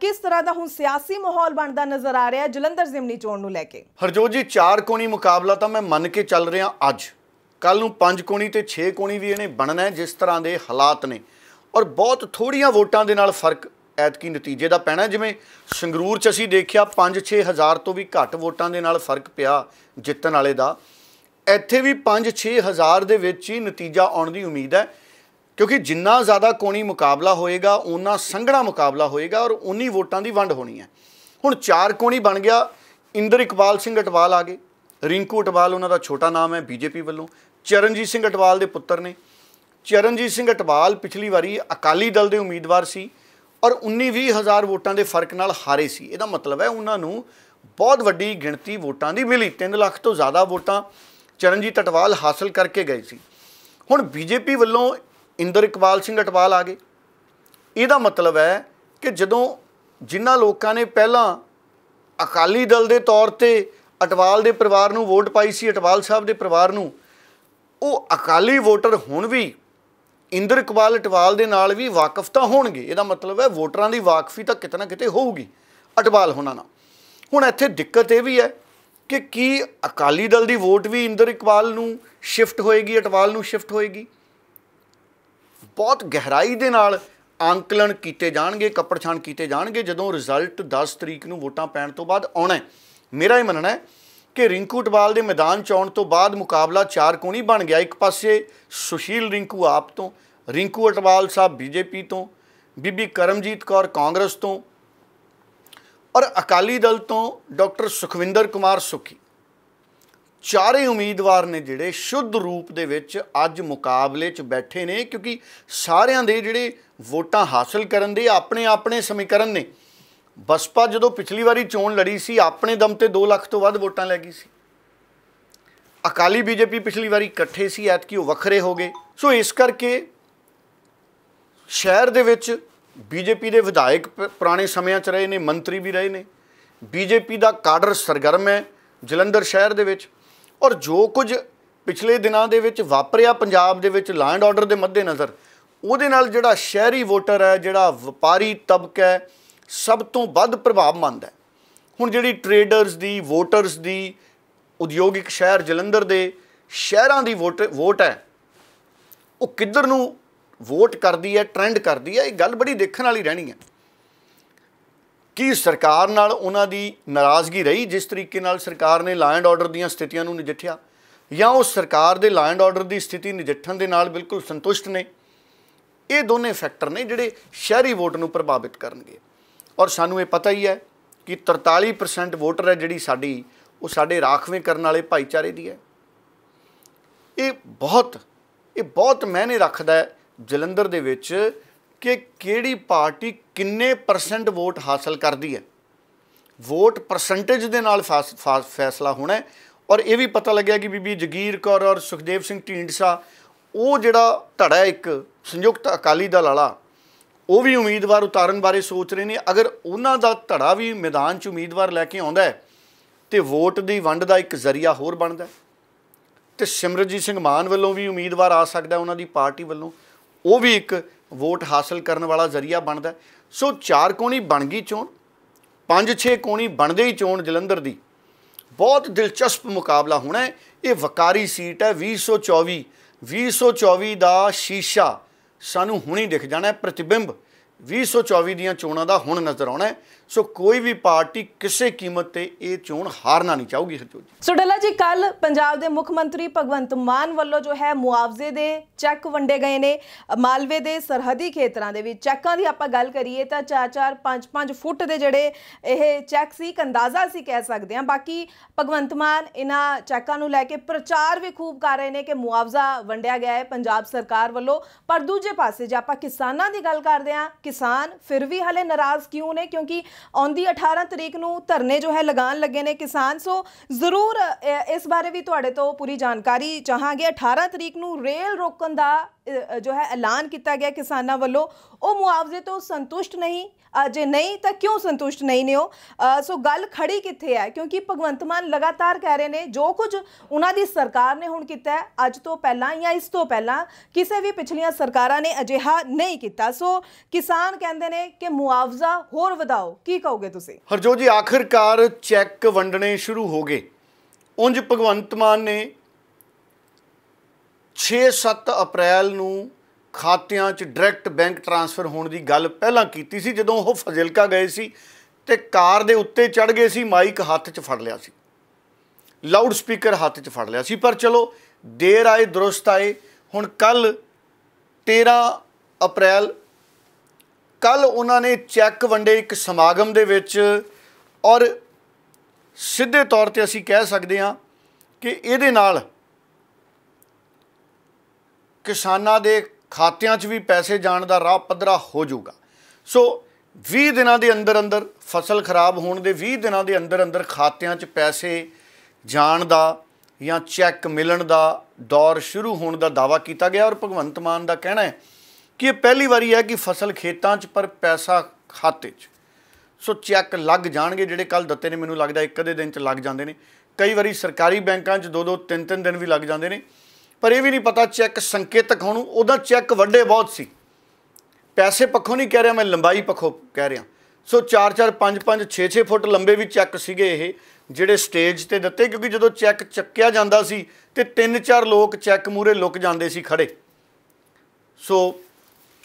ਕਿਸ ਤਰ੍ਹਾਂ ਦਾ ਹੁਣ ਸਿਆਸੀ ਮਾਹੌਲ ਬਣਦਾ ਨਜ਼ਰ ਆ ਰਿਹਾ ਹੈ ਜਲੰਧਰ ਜ਼ਿਮਨੀ ਚੋਣ ਨੂੰ ਲੈ ਕੇ ਹਰਜੋਤ ਜੀ ਚਾਰ ਕੋਣੀ ਮੁਕਾਬਲਾ ਤਾਂ ਮੈਂ ਮੰਨ ਕੇ ਚੱਲ ਰਿਹਾ ਅੱਜ ਕੱਲ ਨੂੰ ਪੰਜ ਕੋਣੀ ਤੇ 6 ਕੋਣੀ ਵੀ ਇਹਨੇ ਬਣਨਾ ਜਿਸ ਤਰ੍ਹਾਂ ਦੇ ਹਾਲਾਤ ਨੇ ਔਰ ਬਹੁਤ ਥੋੜੀਆਂ ਵੋਟਾਂ ਦੇ ਨਾਲ ਫਰਕ ਐਤਕੀ ਨਤੀਜੇ ਦਾ ਪੈਣਾ ਜਿਵੇਂ ਸੰਗਰੂਰ ਚ ਅਸੀਂ ਦੇਖਿਆ 5-6 ਹਜ਼ਾਰ ਤੋਂ ਵੀ ਘੱਟ ਵੋਟਾਂ ਦੇ ਨਾਲ ਫਰਕ ਪਿਆ ਜਿੱਤਣ ਵਾਲੇ ਦਾ ਇੱਥੇ ਵੀ 5-6000 ਦੇ ਵਿੱਚ ਹੀ ਨਤੀਜਾ ਆਉਣ ਦੀ ਉਮੀਦ ਹੈ ਕਿਉਂਕਿ ਜਿੰਨਾ ਜ਼ਿਆਦਾ ਕੋਣੀ ਮੁਕਾਬਲਾ ਹੋਏਗਾ ਉਹਨਾਂ ਸੰਘਣਾ ਮੁਕਾਬਲਾ ਹੋਏਗਾ ਔਰ ਉਨੀ ਵੋਟਾਂ ਦੀ ਵੰਡ ਹੋਣੀ ਹੈ ਹੁਣ ਚਾਰ ਕੋਣੀ ਬਣ ਗਿਆ ਇੰਦਰ ਇਕਬਾਲ ਸਿੰਘ ਅਟਵਾਲ ਆ ਗਏ ਰਿੰਕੂ ਅਟਵਾਲ ਉਹਨਾਂ ਦਾ ਛੋਟਾ ਨਾਮ ਹੈ ਬੀਜੇਪੀ ਵੱਲੋਂ ਚਰਨਜੀਤ ਸਿੰਘ ਅਟਵਾਲ ਦੇ ਪੁੱਤਰ ਨੇ ਚਰਨਜੀਤ ਸਿੰਘ ਅਟਵਾਲ ਪਿਛਲੀ ਵਾਰੀ ਅਕਾਲੀ ਦਲ ਦੇ ਉਮੀਦਵਾਰ ਸੀ ਔਰ 19-20 ਹਜ਼ਾਰ ਵੋਟਾਂ ਦੇ ਫਰਕ ਨਾਲ ਹਾਰੇ ਸੀ ਇਹਦਾ ਮਤਲਬ ਹੈ ਉਹਨਾਂ ਨੂੰ ਬਹੁਤ ਵੱਡੀ ਗਿਣਤੀ ਵੋਟਾਂ ਦੀ ਮਿਲੀ 3 ਲੱਖ ਤੋਂ ਜ਼ਿਆਦਾ ਵੋਟਾਂ ਚਰਨਜੀਤ ਟਟਵਾਲ ਹਾਸਲ ਕਰਕੇ ਗਏ ਸੀ ਹੁਣ ਬੀਜੇਪੀ ਵੱਲੋਂ ਇੰਦਰ ਇਕਬਾਲ ਸਿੰਘ ਟਟਵਾਲ ਆ ਗਏ ਇਹਦਾ ਮਤਲਬ ਹੈ ਕਿ ਜਦੋਂ ਜਿਨ੍ਹਾਂ ਲੋਕਾਂ ਨੇ ਪਹਿਲਾਂ ਅਕਾਲੀ ਦਲ ਦੇ ਤੌਰ ਤੇ ਟਟਵਾਲ ਦੇ ਪਰਿਵਾਰ ਨੂੰ ਵੋਟ ਪਾਈ ਸੀ ਟਟਵਾਲ ਸਾਹਿਬ ਦੇ ਪਰਿਵਾਰ ਨੂੰ ਉਹ ਅਕਾਲੀ ਵੋਟਰ ਹੁਣ ਵੀ ਇੰਦਰ ਇਕਬਾਲ ਟਟਵਾਲ ਦੇ ਨਾਲ ਵੀ ਵਾਕਫ ਤਾਂ ਹੋਣਗੇ ਇਹਦਾ ਮਤਲਬ ਹੈ ਵੋਟਰਾਂ ਦੀ ਵਾਕਫੀ ਤਾਂ ਕਿਤੇ ਨਾ ਕਿਤੇ ਹੋਊਗੀ ਅਟਵਾਲ ਹੋਣਾ ਨਾ ਹੁਣ ਇੱਥੇ ਦਿੱਕਤ ਇਹ ਵੀ ਹੈ ਕਿ ਕੀ ਅਕਾਲੀ ਦਲ ਦੀ ਵੋਟ ਵੀ ਇੰਦਰ ਇਕਬਾਲ ਨੂੰ ਸ਼ਿਫਟ ਹੋਏਗੀ ਅਟਵਾਲ ਨੂੰ ਸ਼ਿਫਟ ਹੋਏਗੀ ਬਹੁਤ ਗਹਿਰਾਈ ਦੇ ਨਾਲ ਅੰਕਲਨ ਕੀਤੇ ਜਾਣਗੇ ਕੱਪੜਛਾਣ ਕੀਤੇ ਜਾਣਗੇ ਜਦੋਂ ਰਿਜ਼ਲਟ 10 ਤਰੀਕ ਨੂੰ ਵੋਟਾਂ ਪੈਣ ਤੋਂ ਬਾਅਦ ਆਉਣਾ ਹੈ ਮੇਰਾ ਇਹ ਮੰਨਣਾ ਹੈ ਕਿ ਰਿੰਕੂ ਟਵਾਲ ਦੇ ਮੈਦਾਨ ਚ ਆਉਣ ਤੋਂ ਬਾਅਦ ਮੁਕਾਬਲਾ ਚਾਰ ਕੋਣੀ ਬਣ ਗਿਆ ਇੱਕ ਪਾਸੇ ਸੁਸ਼ੀਲ ਰਿੰਕੂ ਆਪ ਤੋਂ ਰਿੰਕੂ ਅਟਵਾਲ ਸਾਹਿਬ ਬੀਜੇਪੀ ਤੋਂ ਬੀਬੀ ਕਰਮਜੀਤ ਕੌਰ ਕਾਂਗਰਸ ਤੋਂ ਔਰ ਅਕਾਲੀ ਦਲ ਤੋਂ ਡਾਕਟਰ ਸੁਖਵਿੰਦਰ ਕੁਮਾਰ ਸੁਖੀ ਚਾਰੇ ਉਮੀਦਵਾਰ ਨੇ ਜਿਹੜੇ ਸ਼ੁੱਧ ਰੂਪ ਦੇ ਵਿੱਚ ਅੱਜ ਮੁਕਾਬਲੇ 'ਚ ਬੈਠੇ ਨੇ ਕਿਉਂਕਿ ਸਾਰਿਆਂ ਦੇ ਜਿਹੜੇ ਵੋਟਾਂ ਹਾਸਲ ਕਰਨ ਦੇ ਆਪਣੇ ਆਪਣੇ ਸਮੀਕਰਨ ਨੇ ਬਸਪਾ ਜਦੋਂ ਪਿਛਲੀ ਵਾਰੀ ਚੋਣ ਲੜੀ ਸੀ ਆਪਣੇ ਦਮ ਤੇ 2 ਲੱਖ ਤੋਂ ਵੱਧ ਵੋਟਾਂ ਲੈ ਗਈ ਸੀ ਅਕਾਲੀ ਬੀਜੇਪੀ ਪਿਛਲੀ ਵਾਰੀ ਇਕੱਠੇ ਸੀ ਐਤਕੀ ਉਹ ਵੱਖਰੇ ਹੋ ਗਏ ਸੋ ਇਸ ਕਰਕੇ ਸ਼ਹਿਰ ਦੇ ਵਿੱਚ ਬੀਜੇਪੀ ਦੇ ਵਿਧਾਇਕ ਪੁਰਾਣੇ ਸਮਿਆਂ 'ਚ ਰਹੇ ਨੇ ਮੰਤਰੀ ਵੀ ਰਹੇ ਨੇ ਬੀਜੇਪੀ ਦਾ ਕਾਡਰ ਸਰਗਰਮ ਹੈ ਜਲੰਧਰ ਸ਼ਹਿਰ ਦੇ ਵਿੱਚ ਔਰ ਜੋ ਕੁਝ ਪਿਛਲੇ ਦਿਨਾਂ ਦੇ ਵਿੱਚ ਵਾਪਰਿਆ ਪੰਜਾਬ ਦੇ ਵਿੱਚ ਲੈਂਡ ਆਰਡਰ ਦੇ ਮੱਦੇ ਨਜ਼ਰ ਉਹਦੇ ਨਾਲ ਜਿਹੜਾ ਸ਼ਹਿਰੀ ਵੋਟਰ ਹੈ ਜਿਹੜਾ ਵਪਾਰੀ ਤਬਕਾ ਹੈ ਸਭ ਤੋਂ ਵੱਧ ਪ੍ਰਭਾਵ ਹੈ ਹੁਣ ਜਿਹੜੀ ਟਰੇਡਰਸ ਦੀ ਵੋਟਰਸ ਦੀ ਉਦਯੋਗਿਕ ਸ਼ਹਿਰ ਜਲੰਧਰ ਦੇ ਸ਼ਹਿਰਾਂ ਦੀ ਵੋਟ ਵੋਟ ਹੈ ਉਹ ਕਿੱਧਰ ਨੂੰ ਵੋਟ ਕਰਦੀ ਹੈ ਟ੍ਰੈਂਡ ਕਰਦੀ ਹੈ ਇਹ ਗੱਲ ਬੜੀ ਦੇਖਣ ਵਾਲੀ ਰਹਿਣੀ ਹੈ ਕੀ ਸਰਕਾਰ ਨਾਲ ਉਹਨਾਂ ਦੀ ਨਾਰਾਜ਼ਗੀ ਰਹੀ ਜਿਸ ਤਰੀਕੇ ਨਾਲ ਸਰਕਾਰ ਨੇ ਲਾਅ ਐਂਡ ਆਰਡਰ ਦੀਆਂ ਸਥਿਤੀਆਂ ਨੂੰ ਨਜਿੱਠਿਆ ਜਾਂ ਉਹ ਸਰਕਾਰ ਦੇ ਲਾਅ ਐਂਡ ਆਰਡਰ ਦੀ ਸਥਿਤੀ ਨਜਿੱਠਣ ਦੇ ਨਾਲ ਬਿਲਕੁਲ ਸੰਤੁਸ਼ਟ ਨੇ ਇਹ ਦੋਨੇ ਫੈਕਟਰ ਨੇ ਜਿਹੜੇ ਸ਼ਹਿਰੀ ਵੋਟ ਨੂੰ ਪ੍ਰਭਾਵਿਤ ਕਰਨਗੇ ਔਰ ਸਾਨੂੰ ਇਹ ਪਤਾ ਹੀ ਹੈ ਕਿ 43% ਵੋਟਰ ਹੈ ਜਿਹੜੀ ਸਾਡੀ ਉਹ ਸਾਡੇ ਰਾਖਵੇਂ ਕਰਨ ਵਾਲੇ ਭਾਈਚਾਰੇ ਦੀ ਹੈ ਇਹ ਬਹੁਤ ਇਹ ਬਹੁਤ ਮਾਇਨੇ ਰੱਖਦਾ ਹੈ ਜਲੰਧਰ ਦੇ ਵਿੱਚ ਕਿ ਕਿਹੜੀ ਪਾਰਟੀ ਕਿੰਨੇ ਪਰਸੈਂਟ ਵੋਟ ਹਾਸਲ ਕਰਦੀ ਹੈ ਵੋਟ ਪਰਸੈਂਟੇਜ ਦੇ ਨਾਲ ਫੈਸਲਾ ਹੋਣਾ ਔਰ ਇਹ ਵੀ ਪਤਾ ਲੱਗਿਆ ਕਿ ਬੀਬੀ ਜਗੀਰ ਕੌਰ ਔਰ ਸੁਖਦੇਵ ਸਿੰਘ ਢੀਂਡਸਾ ਉਹ ਜਿਹੜਾ ਧੜਾ ਇੱਕ ਸੰਯੁਕਤ ਅਕਾਲੀ ਦਲ ਵਾਲਾ ਉਹ ਵੀ ਉਮੀਦਵਾਰ ਉਤਾਰਨ ਬਾਰੇ ਸੋਚ ਰਹੇ ਨੇ ਅਗਰ ਉਹਨਾਂ ਦਾ ਧੜਾ ਵੀ ਮੈਦਾਨ 'ਚ ਉਮੀਦਵਾਰ ਲੈ ਕੇ ਆਉਂਦਾ ਤੇ ਵੋਟ ਦੀ ਵੰਡ ਦਾ ਇੱਕ ਜ਼ਰੀਆ ਹੋਰ ਬਣਦਾ ਤੇ ਸਿਮਰਜੀਤ ਸਿੰਘ ਮਾਨ ਵੱਲੋਂ ਵੀ ਉਮੀਦਵਾਰ ਆ ਸਕਦਾ ਉਹਨਾਂ ਦੀ ਪਾਰਟੀ ਵੱਲੋਂ ਉਹ ਵੀ ਇੱਕ ਵੋਟ ਹਾਸਲ ਕਰਨ ਵਾਲਾ ਜ਼ਰੀਆ ਬਣਦਾ ਸੋ ਚਾਰ ਕੋਣੀ ਬਣ ਗਈ ਚੋਣ ਪੰਜ ਛੇ ਕੋਣੀ ਬਣਦੇ ਹੀ ਚੋਣ ਜਲੰਧਰ ਦੀ ਬਹੁਤ ਦਿਲਚਸਪ ਮੁਕਾਬਲਾ ਹੋਣਾ ਇਹ ਵਕਾਰੀ ਸੀਟ ਹੈ 2024 2024 ਦਾ ਸ਼ੀਸ਼ਾ ਸਾਨੂੰ ਹੁਣੀ ਦਿਖ ਜਾਣਾ ਹੈ ਪ੍ਰਤੀਬਿੰਬ 2024 ਦੀਆਂ ਚੋਣਾਂ ਦਾ ਹੁਣ ਨਜ਼ਰ ਆਉਣਾ ਹੈ ਸੋ ਕੋਈ ਵੀ ਪਾਰਟੀ ਕਿਸੇ ਕੀਮਤ ਤੇ ਇਹ ਚੋਣ ਹਾਰਨਾ ਨਹੀਂ ਚਾਹੂਗੀ ਹਰਜੋਤ ਜੀ ਡੱਲਾ ਜੀ ਕੱਲ ਪੰਜਾਬ ਦੇ ਮੁੱਖ ਮੰਤਰੀ ਭਗਵੰਤ ਮਾਨ ਵੱਲੋਂ ਜੋ ਹੈ ਮੁਆਵਜ਼ੇ ਦੇ ਚੈੱਕ ਵੰਡੇ ਗਏ ਨੇ ਮਾਲਵੇ ਦੇ ਸਰਹੱਦੀ ਖੇਤਰਾਂ ਦੇ ਵਿੱਚ ਚੈੱਕਾਂ ਦੀ ਆਪਾਂ ਗੱਲ ਕਰੀਏ ਤਾਂ 4-4 5-5 ਫੁੱਟ ਦੇ ਜਿਹੜੇ ਇਹ ਚੈੱਕ ਸੀ ਇੱਕ ਅੰਦਾਜ਼ਾ ਸੀ ਕਹਿ ਸਕਦੇ ਹਾਂ ਬਾਕੀ ਭਗਵੰਤ ਮਾਨ ਇਹਨਾਂ ਚੈੱਕਾਂ ਨੂੰ ਲੈ ਕੇ ਪ੍ਰਚਾਰ ਵੀ ਖੂਬ ਕਰ ਰਹੇ ਨੇ ਕਿ ਮੁਆਵਜ਼ਾ ਵੰਡਿਆ ਗਿਆ ਹੈ ਪੰਜਾਬ ਸਰਕਾਰ ਵੱਲੋਂ ਪਰ ਦੂਜੇ ਪਾਸੇ ਜੇ ਆਪਾਂ ਕਿਸਾਨਾਂ ਦੀ ਗੱਲ ਕਰਦੇ ਹਾਂ ਕਿਸਾਨ ਫਿਰ ਵੀ ਹਲੇ ਨਾਰਾਜ਼ ਕਿਉਂ ਨੇ ਕਿਉਂਕਿ ਆਉਂਦੀ 18 ਤਰੀਕ ਨੂੰ ਧਰਨੇ ਜੋ ਹੈ ਲਗਾਉਣ ਲੱਗੇ ਨੇ ਕਿਸਾਨ ਸੋ ਜ਼ਰੂਰ ਇਸ ਬਾਰੇ ਵੀ ਤੁਹਾਡੇ ਤੋਂ ਪੂਰੀ ਜਾਣਕਾਰੀ ਚਾਹਾਂਗੇ 18 ਤਰੀਕ ਨੂੰ ਰੇਲ ਰੋਕਣ ਦਾ ਜੋ ਹੈ ਐਲਾਨ ਕੀਤਾ ਗਿਆ ਕਿਸਾਨਾਂ ਵੱਲੋਂ ਉਹ ਮੁਆਵਜ਼ੇ ਤੋਂ ਸੰਤੁਸ਼ਟ ਨਹੀਂ ਅਜੇ ਨਹੀਂ ਤਾਂ ਕਿਉਂ ਸੰਤੁਸ਼ਟ ਨਹੀਂ ਨੇ ਉਹ ਸੋ ਗੱਲ ਖੜੀ ਕਿੱਥੇ ਹੈ ਕਿਉਂਕਿ ਭਗਵੰਤ ਮਾਨ ਲਗਾਤਾਰ ਕਹਿ ਰਹੇ ਨੇ ਜੋ ਕੁਝ ਉਹਨਾਂ ਦੀ ਸਰਕਾਰ ਨੇ ਹੁਣ ਕੀਤਾ ਅੱਜ ਤੋਂ ਪਹਿਲਾਂ ਜਾਂ ਇਸ ਤੋਂ ਪਹਿਲਾਂ ਕਿਸੇ ਵੀ ਪਿਛਲੀਆਂ ਸਰਕਾਰਾਂ ਨੇ ਅਜਿਹਾ ਨਹੀਂ ਕੀਤਾ ਸੋ ਕਿਸਾਨ ਕਹਿੰਦੇ ਨੇ ਕਿ ਮੁਆਵਜ਼ਾ ਹੋਰ ਵਧਾਓ ਕੀ ਕਹੋਗੇ ਤੁਸੀਂ ਹਰਜੋਤ ਜੀ ਆਖਰਕਾਰ ਚੈੱਕ ਵੰਡਣੇ ਸ਼ੁਰੂ ਹੋ ਗਏ ਉੰਜ ਭਗਵੰਤ ਮਾਨ ਨੇ 6-7 ਅਪ੍ਰੈਲ ਨੂੰ ਖਾਤਿਆਂ 'ਚ ਡਾਇਰੈਕਟ ਬੈਂਕ ਟ੍ਰਾਂਸਫਰ ਹੋਣ ਦੀ ਗੱਲ ਪਹਿਲਾਂ ਕੀਤੀ ਸੀ ਜਦੋਂ ਉਹ ਫਜ਼ਿਲਕਾ ਗਏ ਸੀ ਤੇ ਕਾਰ ਦੇ ਉੱਤੇ ਚੜ ਗਏ ਸੀ ਮਾਈਕ ਹੱਥ 'ਚ ਫੜ ਲਿਆ ਸੀ ਲਾਊਡ ਸਪੀਕਰ ਹੱਥ 'ਚ ਫੜ ਲਿਆ ਸੀ ਪਰ ਚਲੋ ਦੇਰ ਆਏ ਦਰਸਤ ਆਏ ਹੁਣ ਕੱਲ 13 ਅਪ੍ਰੈਲ ਕੱਲ ਉਹਨਾਂ ਨੇ ਚੈੱਕ ਵੰਡੇ ਇੱਕ ਸਮਾਗਮ ਦੇ ਵਿੱਚ ਔਰ ਸਿੱਧੇ ਤੌਰ ਤੇ ਅਸੀਂ ਕਹਿ ਸਕਦੇ ਹਾਂ ਕਿ ਇਹਦੇ ਨਾਲ ਕਿਸਾਨਾਂ ਦੇ ਖਾਤਿਆਂ 'ਚ ਵੀ ਪੈਸੇ ਜਾਣ ਦਾ ਰਾਹ ਪੱਧਰਾ ਹੋ ਜਾਊਗਾ ਸੋ 20 ਦਿਨਾਂ ਦੇ ਅੰਦਰ ਅੰਦਰ ਫਸਲ ਖਰਾਬ ਹੋਣ ਦੇ 20 ਦਿਨਾਂ ਦੇ ਅੰਦਰ ਅੰਦਰ ਖਾਤਿਆਂ 'ਚ ਪੈਸੇ ਜਾਣ ਦਾ ਜਾਂ ਚੈੱਕ ਮਿਲਣ ਦਾ ਦੌਰ ਸ਼ੁਰੂ ਹੋਣ ਦਾ ਦਾਵਾ ਕੀਤਾ ਗਿਆ ਔਰ ਭਗਵੰਤ ਮਾਨ ਦਾ ਕਹਿਣਾ ਹੈ ਕਿ ਇਹ ਪਹਿਲੀ ਵਾਰੀ ਹੈ ਕਿ ਫਸਲ ਖੇਤਾਂ 'ਚ ਪਰ ਪੈਸਾ ਖਾਤੇ 'ਚ ਸੋ ਚੈੱਕ ਲੱਗ ਜਾਣਗੇ ਜਿਹੜੇ ਕੱਲ ਦਿੱਤੇ ਨੇ ਮੈਨੂੰ ਲੱਗਦਾ ਇੱਕ ਅਦੇ ਦਿਨ 'ਚ ਲੱਗ ਜਾਂਦੇ ਨੇ ਕਈ ਵਾਰੀ ਸਰਕਾਰੀ ਬੈਂਕਾਂ 'ਚ ਦੋ ਦੋ ਤਿੰਨ ਤਿੰਨ ਦਿਨ ਵੀ ਲੱਗ ਜਾਂਦੇ ਨੇ ਪਰ ਇਹ ਵੀ ਨਹੀਂ ਪਤਾ ਚੈੱਕ ਸੰਕੇਤਕ ਹੋਣ ਉਹਦਾ ਚੈੱਕ ਵੱਡੇ ਬਹੁਤ ਸੀ ਪੈਸੇ ਪੱਖੋਂ ਨਹੀਂ ਕਹਿ ਰਿਹਾ ਮੈਂ ਲੰਬਾਈ ਪੱਖੋਂ ਕਹਿ ਰਿਹਾ ਸੋ 4 4 5 5 6 6 ਫੁੱਟ ਲੰਬੇ ਵੀ ਚੈੱਕ ਸੀਗੇ ਇਹ ਜਿਹੜੇ ਸਟੇਜ ਤੇ ਦਿੱਤੇ ਕਿਉਂਕਿ ਜਦੋਂ ਚੈੱਕ ਚੱਕਿਆ ਜਾਂਦਾ ਸੀ ਤੇ ਤਿੰਨ ਚਾਰ ਲੋਕ ਚੈੱਕ ਮੂਰੇ ਲੁਕ ਜਾਂਦੇ ਸੀ ਖੜੇ ਸੋ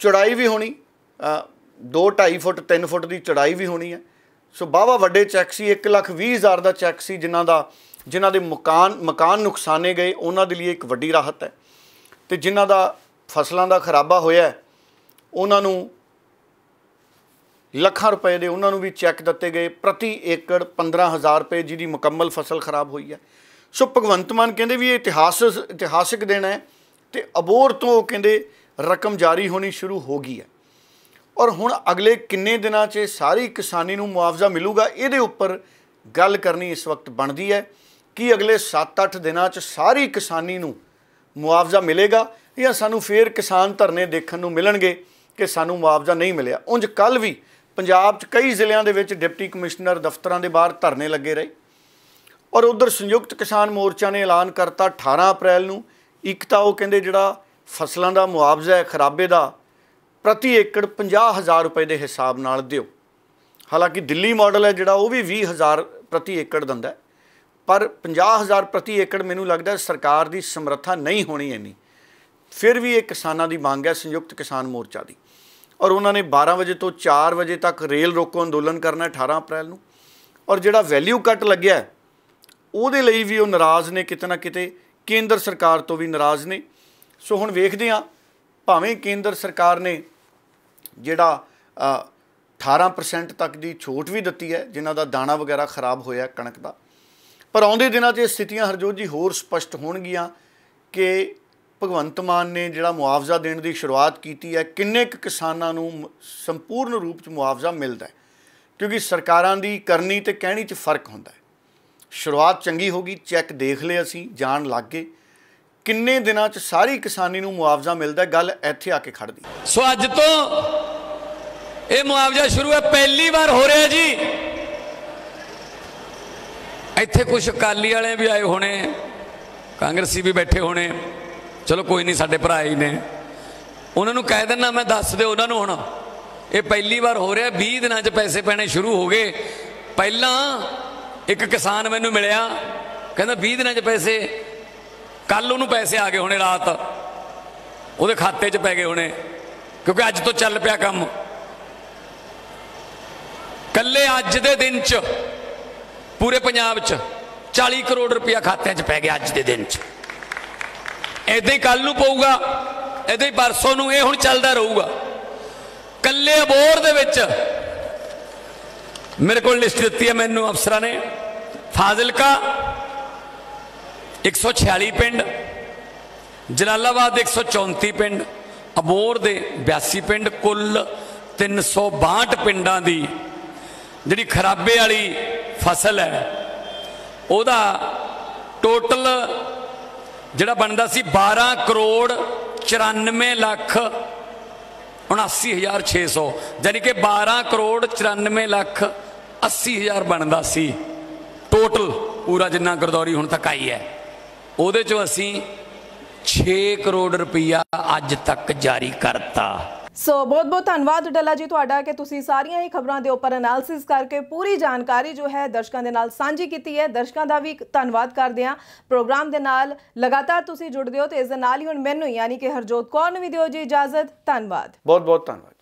ਚੌੜਾਈ ਵੀ ਹੋਣੀ 2 2.5 ਫੁੱਟ 3 ਫੁੱਟ ਦੀ ਚੌੜਾਈ ਵੀ ਹੋਣੀ ਹੈ ਸੋ ਬਾਵਾ ਵੱਡੇ ਚੈੱਕ ਸੀ 1 ਲੱਖ 20 ਹਜ਼ਾਰ ਦਾ ਚੈੱਕ ਸੀ ਜਿਨ੍ਹਾਂ ਦਾ ਜਿਨ੍ਹਾਂ ਦੇ ਮਕਾਨ ਮਕਾਨ ਨੁਕਸਾਨੇ ਗਏ ਉਹਨਾਂ ਦੇ ਲਈ ਇੱਕ ਵੱਡੀ ਰਾਹਤ ਹੈ ਤੇ ਜਿਨ੍ਹਾਂ ਦਾ ਫਸਲਾਂ ਦਾ ਖਰਾਬਾ ਹੋਇਆ ਉਹਨਾਂ ਨੂੰ ਲੱਖਾਂ ਰੁਪਏ ਦੇ ਉਹਨਾਂ ਨੂੰ ਵੀ ਚੈੱਕ ਦਿੱਤੇ ਗਏ ਪ੍ਰਤੀ ਏਕੜ 15000 ਰੁਪਏ ਜਿਹਦੀ ਮੁਕੰਮਲ ਫਸਲ ਖਰਾਬ ਹੋਈ ਹੈ ਸੋ ਭਗਵੰਤ ਮਾਨ ਕਹਿੰਦੇ ਵੀ ਇਹ ਇਤਿਹਾਸ ਇਤਿਹਾਸਿਕ ਦਿਨ ਹੈ ਤੇ ਅਬੋਰ ਤੋਂ ਕਹਿੰਦੇ ਰਕਮ ਜਾਰੀ ਹੋਣੀ ਸ਼ੁਰੂ ਹੋ ਗਈ ਹੈ ਔਰ ਹੁਣ ਅਗਲੇ ਕਿੰਨੇ ਦਿਨਾਂ 'ਚ ਸਾਰੀ ਕਿਸਾਨੀ ਨੂੰ ਮੁਆਵਜ਼ਾ ਮਿਲੂਗਾ ਇਹਦੇ ਉੱਪਰ ਗੱਲ ਕਰਨੀ ਇਸ ਵਕਤ ਬਣਦੀ ਹੈ ਕਿ ਅਗਲੇ 7-8 ਦਿਨਾਂ 'ਚ ਸਾਰੀ ਕਿਸਾਨੀ ਨੂੰ ਮੁਆਵਜ਼ਾ ਮਿਲੇਗਾ ਜਾਂ ਸਾਨੂੰ ਫੇਰ ਕਿਸਾਨ ਧਰਨੇ ਦੇਖਣ ਨੂੰ ਮਿਲਣਗੇ ਕਿ ਸਾਨੂੰ ਮੁਆਵਜ਼ਾ ਨਹੀਂ ਮਿਲਿਆ ਉਂਝ ਕੱਲ ਵੀ ਪੰਜਾਬ 'ਚ ਕਈ ਜ਼ਿਲ੍ਹਿਆਂ ਦੇ ਵਿੱਚ ਡਿਪਟੀ ਕਮਿਸ਼ਨਰ ਦਫ਼ਤਰਾਂ ਦੇ ਬਾਹਰ ਧਰਨੇ ਲੱਗੇ ਰਹੇ ਔਰ ਉਧਰ ਸੰਯੁਕਤ ਕਿਸਾਨ ਮੋਰਚਾ ਨੇ ਐਲਾਨ ਕਰਤਾ 18 ਅਪ੍ਰੈਲ ਨੂੰ ਇੱਕ ਤਾਂ ਉਹ ਕਹਿੰਦੇ ਜਿਹੜਾ ਫਸਲਾਂ ਦਾ ਮੁਆਵਜ਼ਾ ਹੈ ਖਰਾਬੇ ਦਾ ਪ੍ਰਤੀ ਏਕੜ 50000 ਰੁਪਏ ਦੇ ਹਿਸਾਬ ਨਾਲ ਦਿਓ ਹਾਲਾਂਕਿ ਦਿੱਲੀ ਮਾਡਲ ਹੈ ਜਿਹੜਾ ਉਹ ਵੀ 20000 ਪ੍ਰਤੀ ਏਕੜ ਦਿੰਦਾ ਪਰ 50000 ਪ੍ਰਤੀ ਏਕੜ ਮੈਨੂੰ ਲੱਗਦਾ ਸਰਕਾਰ ਦੀ ਸਮਰੱਥਾ ਨਹੀਂ ਹੋਣੀ ਇੰਨੀ ਫਿਰ ਵੀ ਇਹ ਕਿਸਾਨਾਂ ਦੀ ਮੰਗ ਹੈ ਸੰਯੁਕਤ ਕਿਸਾਨ ਮੋਰਚਾ ਦੀ ਔਰ ਉਹਨਾਂ ਨੇ 12 ਵਜੇ ਤੋਂ 4 ਵਜੇ ਤੱਕ ਰੇਲ ਰੋਕੋ ਅੰਦੋਲਨ ਕਰਨਾ 18 ਅਪ੍ਰੈਲ ਨੂੰ ਔਰ ਜਿਹੜਾ ਵੈਲਿਊ ਕੱਟ ਲੱਗਿਆ ਉਹਦੇ ਲਈ ਵੀ ਉਹ ਨਾਰਾਜ਼ ਨੇ ਕਿਤੇ ਨਾ ਕਿਤੇ ਕੇਂਦਰ ਸਰਕਾਰ ਤੋਂ ਵੀ ਨਾਰਾਜ਼ ਨੇ ਸੋ ਹੁਣ ਵੇਖਦੇ ਆ ਭਾਵੇਂ ਕੇਂਦਰ ਸਰਕਾਰ ਨੇ ਜਿਹੜਾ 18% ਤੱਕ ਦੀ ਛੋਟ ਵੀ ਦਿੱਤੀ ਹੈ ਜਿਨ੍ਹਾਂ ਦਾ ਦਾਣਾ ਵਗੈਰਾ ਖਰਾਬ ਹੋਇਆ ਕਣਕ ਦਾ ਪਰ ਆਉਂਦੇ ਦਿਨਾਂ 'ਚ ਇਹ ਸਥਿਤੀਆਂ ਹਰਜੋਤ ਜੀ ਹੋਰ ਸਪਸ਼ਟ ਹੋਣਗੀਆਂ ਕਿ ਭਗਵੰਤ ਮਾਨ ਨੇ ਜਿਹੜਾ ਮੁਆਵਜ਼ਾ ਦੇਣ ਦੀ ਸ਼ੁਰੂਆਤ ਕੀਤੀ ਹੈ ਕਿੰਨੇ ਕੁ ਕਿਸਾਨਾਂ ਨੂੰ ਸੰਪੂਰਨ ਰੂਪ 'ਚ ਮੁਆਵਜ਼ਾ ਮਿਲਦਾ ਹੈ ਕਿਉਂਕਿ ਸਰਕਾਰਾਂ ਦੀ ਕਰਨੀ ਤੇ ਕਹਿਣੀ 'ਚ ਫਰਕ ਹੁੰਦਾ ਹੈ ਸ਼ੁਰੂਆਤ ਚੰਗੀ ਹੋ ਗਈ ਚੈੱਕ ਦੇਖ ਲਏ ਅਸੀਂ ਜਾਣ ਲੱਗ ਗਏ ਕਿੰਨੇ ਦਿਨਾਂ 'ਚ ਸਾਰੀ ਕਿਸਾਨੀ ਨੂੰ ਮੁਆਵਜ਼ਾ ਮਿਲਦਾ ਗੱਲ ਇੱਥੇ ਆ ਕੇ ਖੜਦੀ ਸੋ ਅੱਜ ਤੋਂ ਇਹ ਮੁਆਵਜ਼ਾ ਸ਼ੁਰੂ ਹੈ ਪਹਿਲੀ ਵਾਰ ਹੋ ਰਿਹਾ ਜੀ ਇੱਥੇ ਕੁਝ ਅਕਾਲੀ ਵਾਲੇ ਵੀ ਆਏ ਹੋਣੇ ਕਾਂਗਰਸੀ ਵੀ ਬੈਠੇ ਹੋਣੇ ਚਲੋ ਕੋਈ ਨਹੀਂ ਸਾਡੇ ਭਰਾ ਹੀ ਨੇ ਉਹਨਾਂ ਨੂੰ ਕਹਿ ਦਿੰਨਾ ਮੈਂ ਦੱਸ ਦਿਓ ਉਹਨਾਂ ਨੂੰ ਹੁਣ ਇਹ ਪਹਿਲੀ ਵਾਰ ਹੋ ਰਿਹਾ 20 ਦਿਨਾਂ 'ਚ ਪੈਸੇ ਪੈਣੇ ਸ਼ੁਰੂ ਹੋ ਗਏ ਪਹਿਲਾਂ ਇੱਕ ਕਿਸਾਨ ਮੈਨੂੰ ਮਿਲਿਆ ਕਹਿੰਦਾ 20 ਦਿਨਾਂ 'ਚ ਪੈਸੇ ਕੱਲ ਉਹਨੂੰ ਪੈਸੇ ਆ ਗਏ ਹੋਣੇ ਰਾਤ ਉਹਦੇ ਖਾਤੇ 'ਚ ਪੈ ਗਏ ਹੋਣੇ ਕਿਉਂਕਿ ਅੱਜ ਤੋਂ ਚੱਲ ਪਿਆ ਕੰਮ ਕੱਲੇ ਅੱਜ ਦੇ ਦਿਨ 'ਚ ਪੂਰੇ ਪੰਜਾਬ 'ਚ 40 ਕਰੋੜ ਰੁਪਇਆ ਖਾਤਿਆਂ 'ਚ ਪੈ ਗਿਆ ਅੱਜ ਦੇ ਦਿਨ 'ਚ ਐਦਾਂ ਹੀ ਕੱਲ ਨੂੰ ਪਊਗਾ ਐਦਾਂ ਹੀ ਪਰਸੋਂ ਨੂੰ ਇਹ ਹੁਣ ਚੱਲਦਾ ਰਹੂਗਾ ਕੱਲੇ ਅਬੋਰ ਦੇ ਵਿੱਚ ਮੇਰੇ ਕੋਲ ਲਿਸਟ ਦਿੱਤੀ ਹੈ ਮੈਨੂੰ ਅਫਸਰਾਂ ਨੇ ਫਾਜ਼ਿਲਕਾ 146 ਪਿੰਡ ਜਲਾਲਾਬਾਦ ਦੇ 134 ਪਿੰਡ ਅਬੋਰ ਦੇ 82 ਪਿੰਡ ਕੁੱਲ 362 ਪਿੰਡਾਂ ਦੀ ਜਿਹੜੀ ਖਰਾਬੇ ਵਾਲੀ ਫਸਲ ਹੈ ਉਹਦਾ ਟੋਟਲ ਜਿਹੜਾ ਬਣਦਾ ਸੀ 12 ਕਰੋੜ 94 ਲੱਖ 79600 ਯਾਨੀ ਕਿ 12 ਕਰੋੜ 94 ਲੱਖ 80000 ਬਣਦਾ ਸੀ ਟੋਟਲ ਪੂਰਾ ਜਿੰਨਾ ਗਰਦੌਰੀ ਹੁਣ ਤੱਕ ਆਈ ਹੈ ਉਹਦੇ ਚੋਂ ਅਸੀਂ 6 ਕਰੋੜ ਰੁਪਈਆ ਅੱਜ ਤੱਕ ਜਾਰੀ ਕਰਤਾ ਸੋ ਬਹੁਤ ਬਹੁਤ ਧੰਨਵਾਦ ਡੱਲਾ ਜੀ ਤੁਹਾਡਾ ਕਿ ਤੁਸੀਂ ਸਾਰੀਆਂ ਹੀ ਖਬਰਾਂ ਦੇ ਉੱਪਰ ਐਨਾਲਿਸਿਸ ਕਰਕੇ ਪੂਰੀ ਜਾਣਕਾਰੀ ਜੋ ਹੈ ਦਰਸ਼ਕਾਂ ਦੇ ਨਾਲ ਸਾਂਝੀ ਕੀਤੀ ਹੈ ਦਰਸ਼ਕਾਂ ਦਾ ਵੀ ਧੰਨਵਾਦ ਕਰਦੇ ਹਾਂ ਪ੍ਰੋਗਰਾਮ ਦੇ ਨਾਲ ਲਗਾਤਾਰ ਤੁਸੀਂ ਜੁੜਦੇ ਹੋ ਤੇ ਇਸ ਦੇ ਨਾਲ ਹੀ ਹੁਣ ਮੈਨੂੰ ਯਾਨੀ ਕਿ ਹਰਜੋਤ ਕੌਰ ਨੂੰ ਵੀ ਦਿਓ ਜੀ ਇਜਾਜ਼ਤ ਧੰਨਵਾਦ ਬਹੁਤ ਬਹੁਤ ਧੰਨਵਾਦ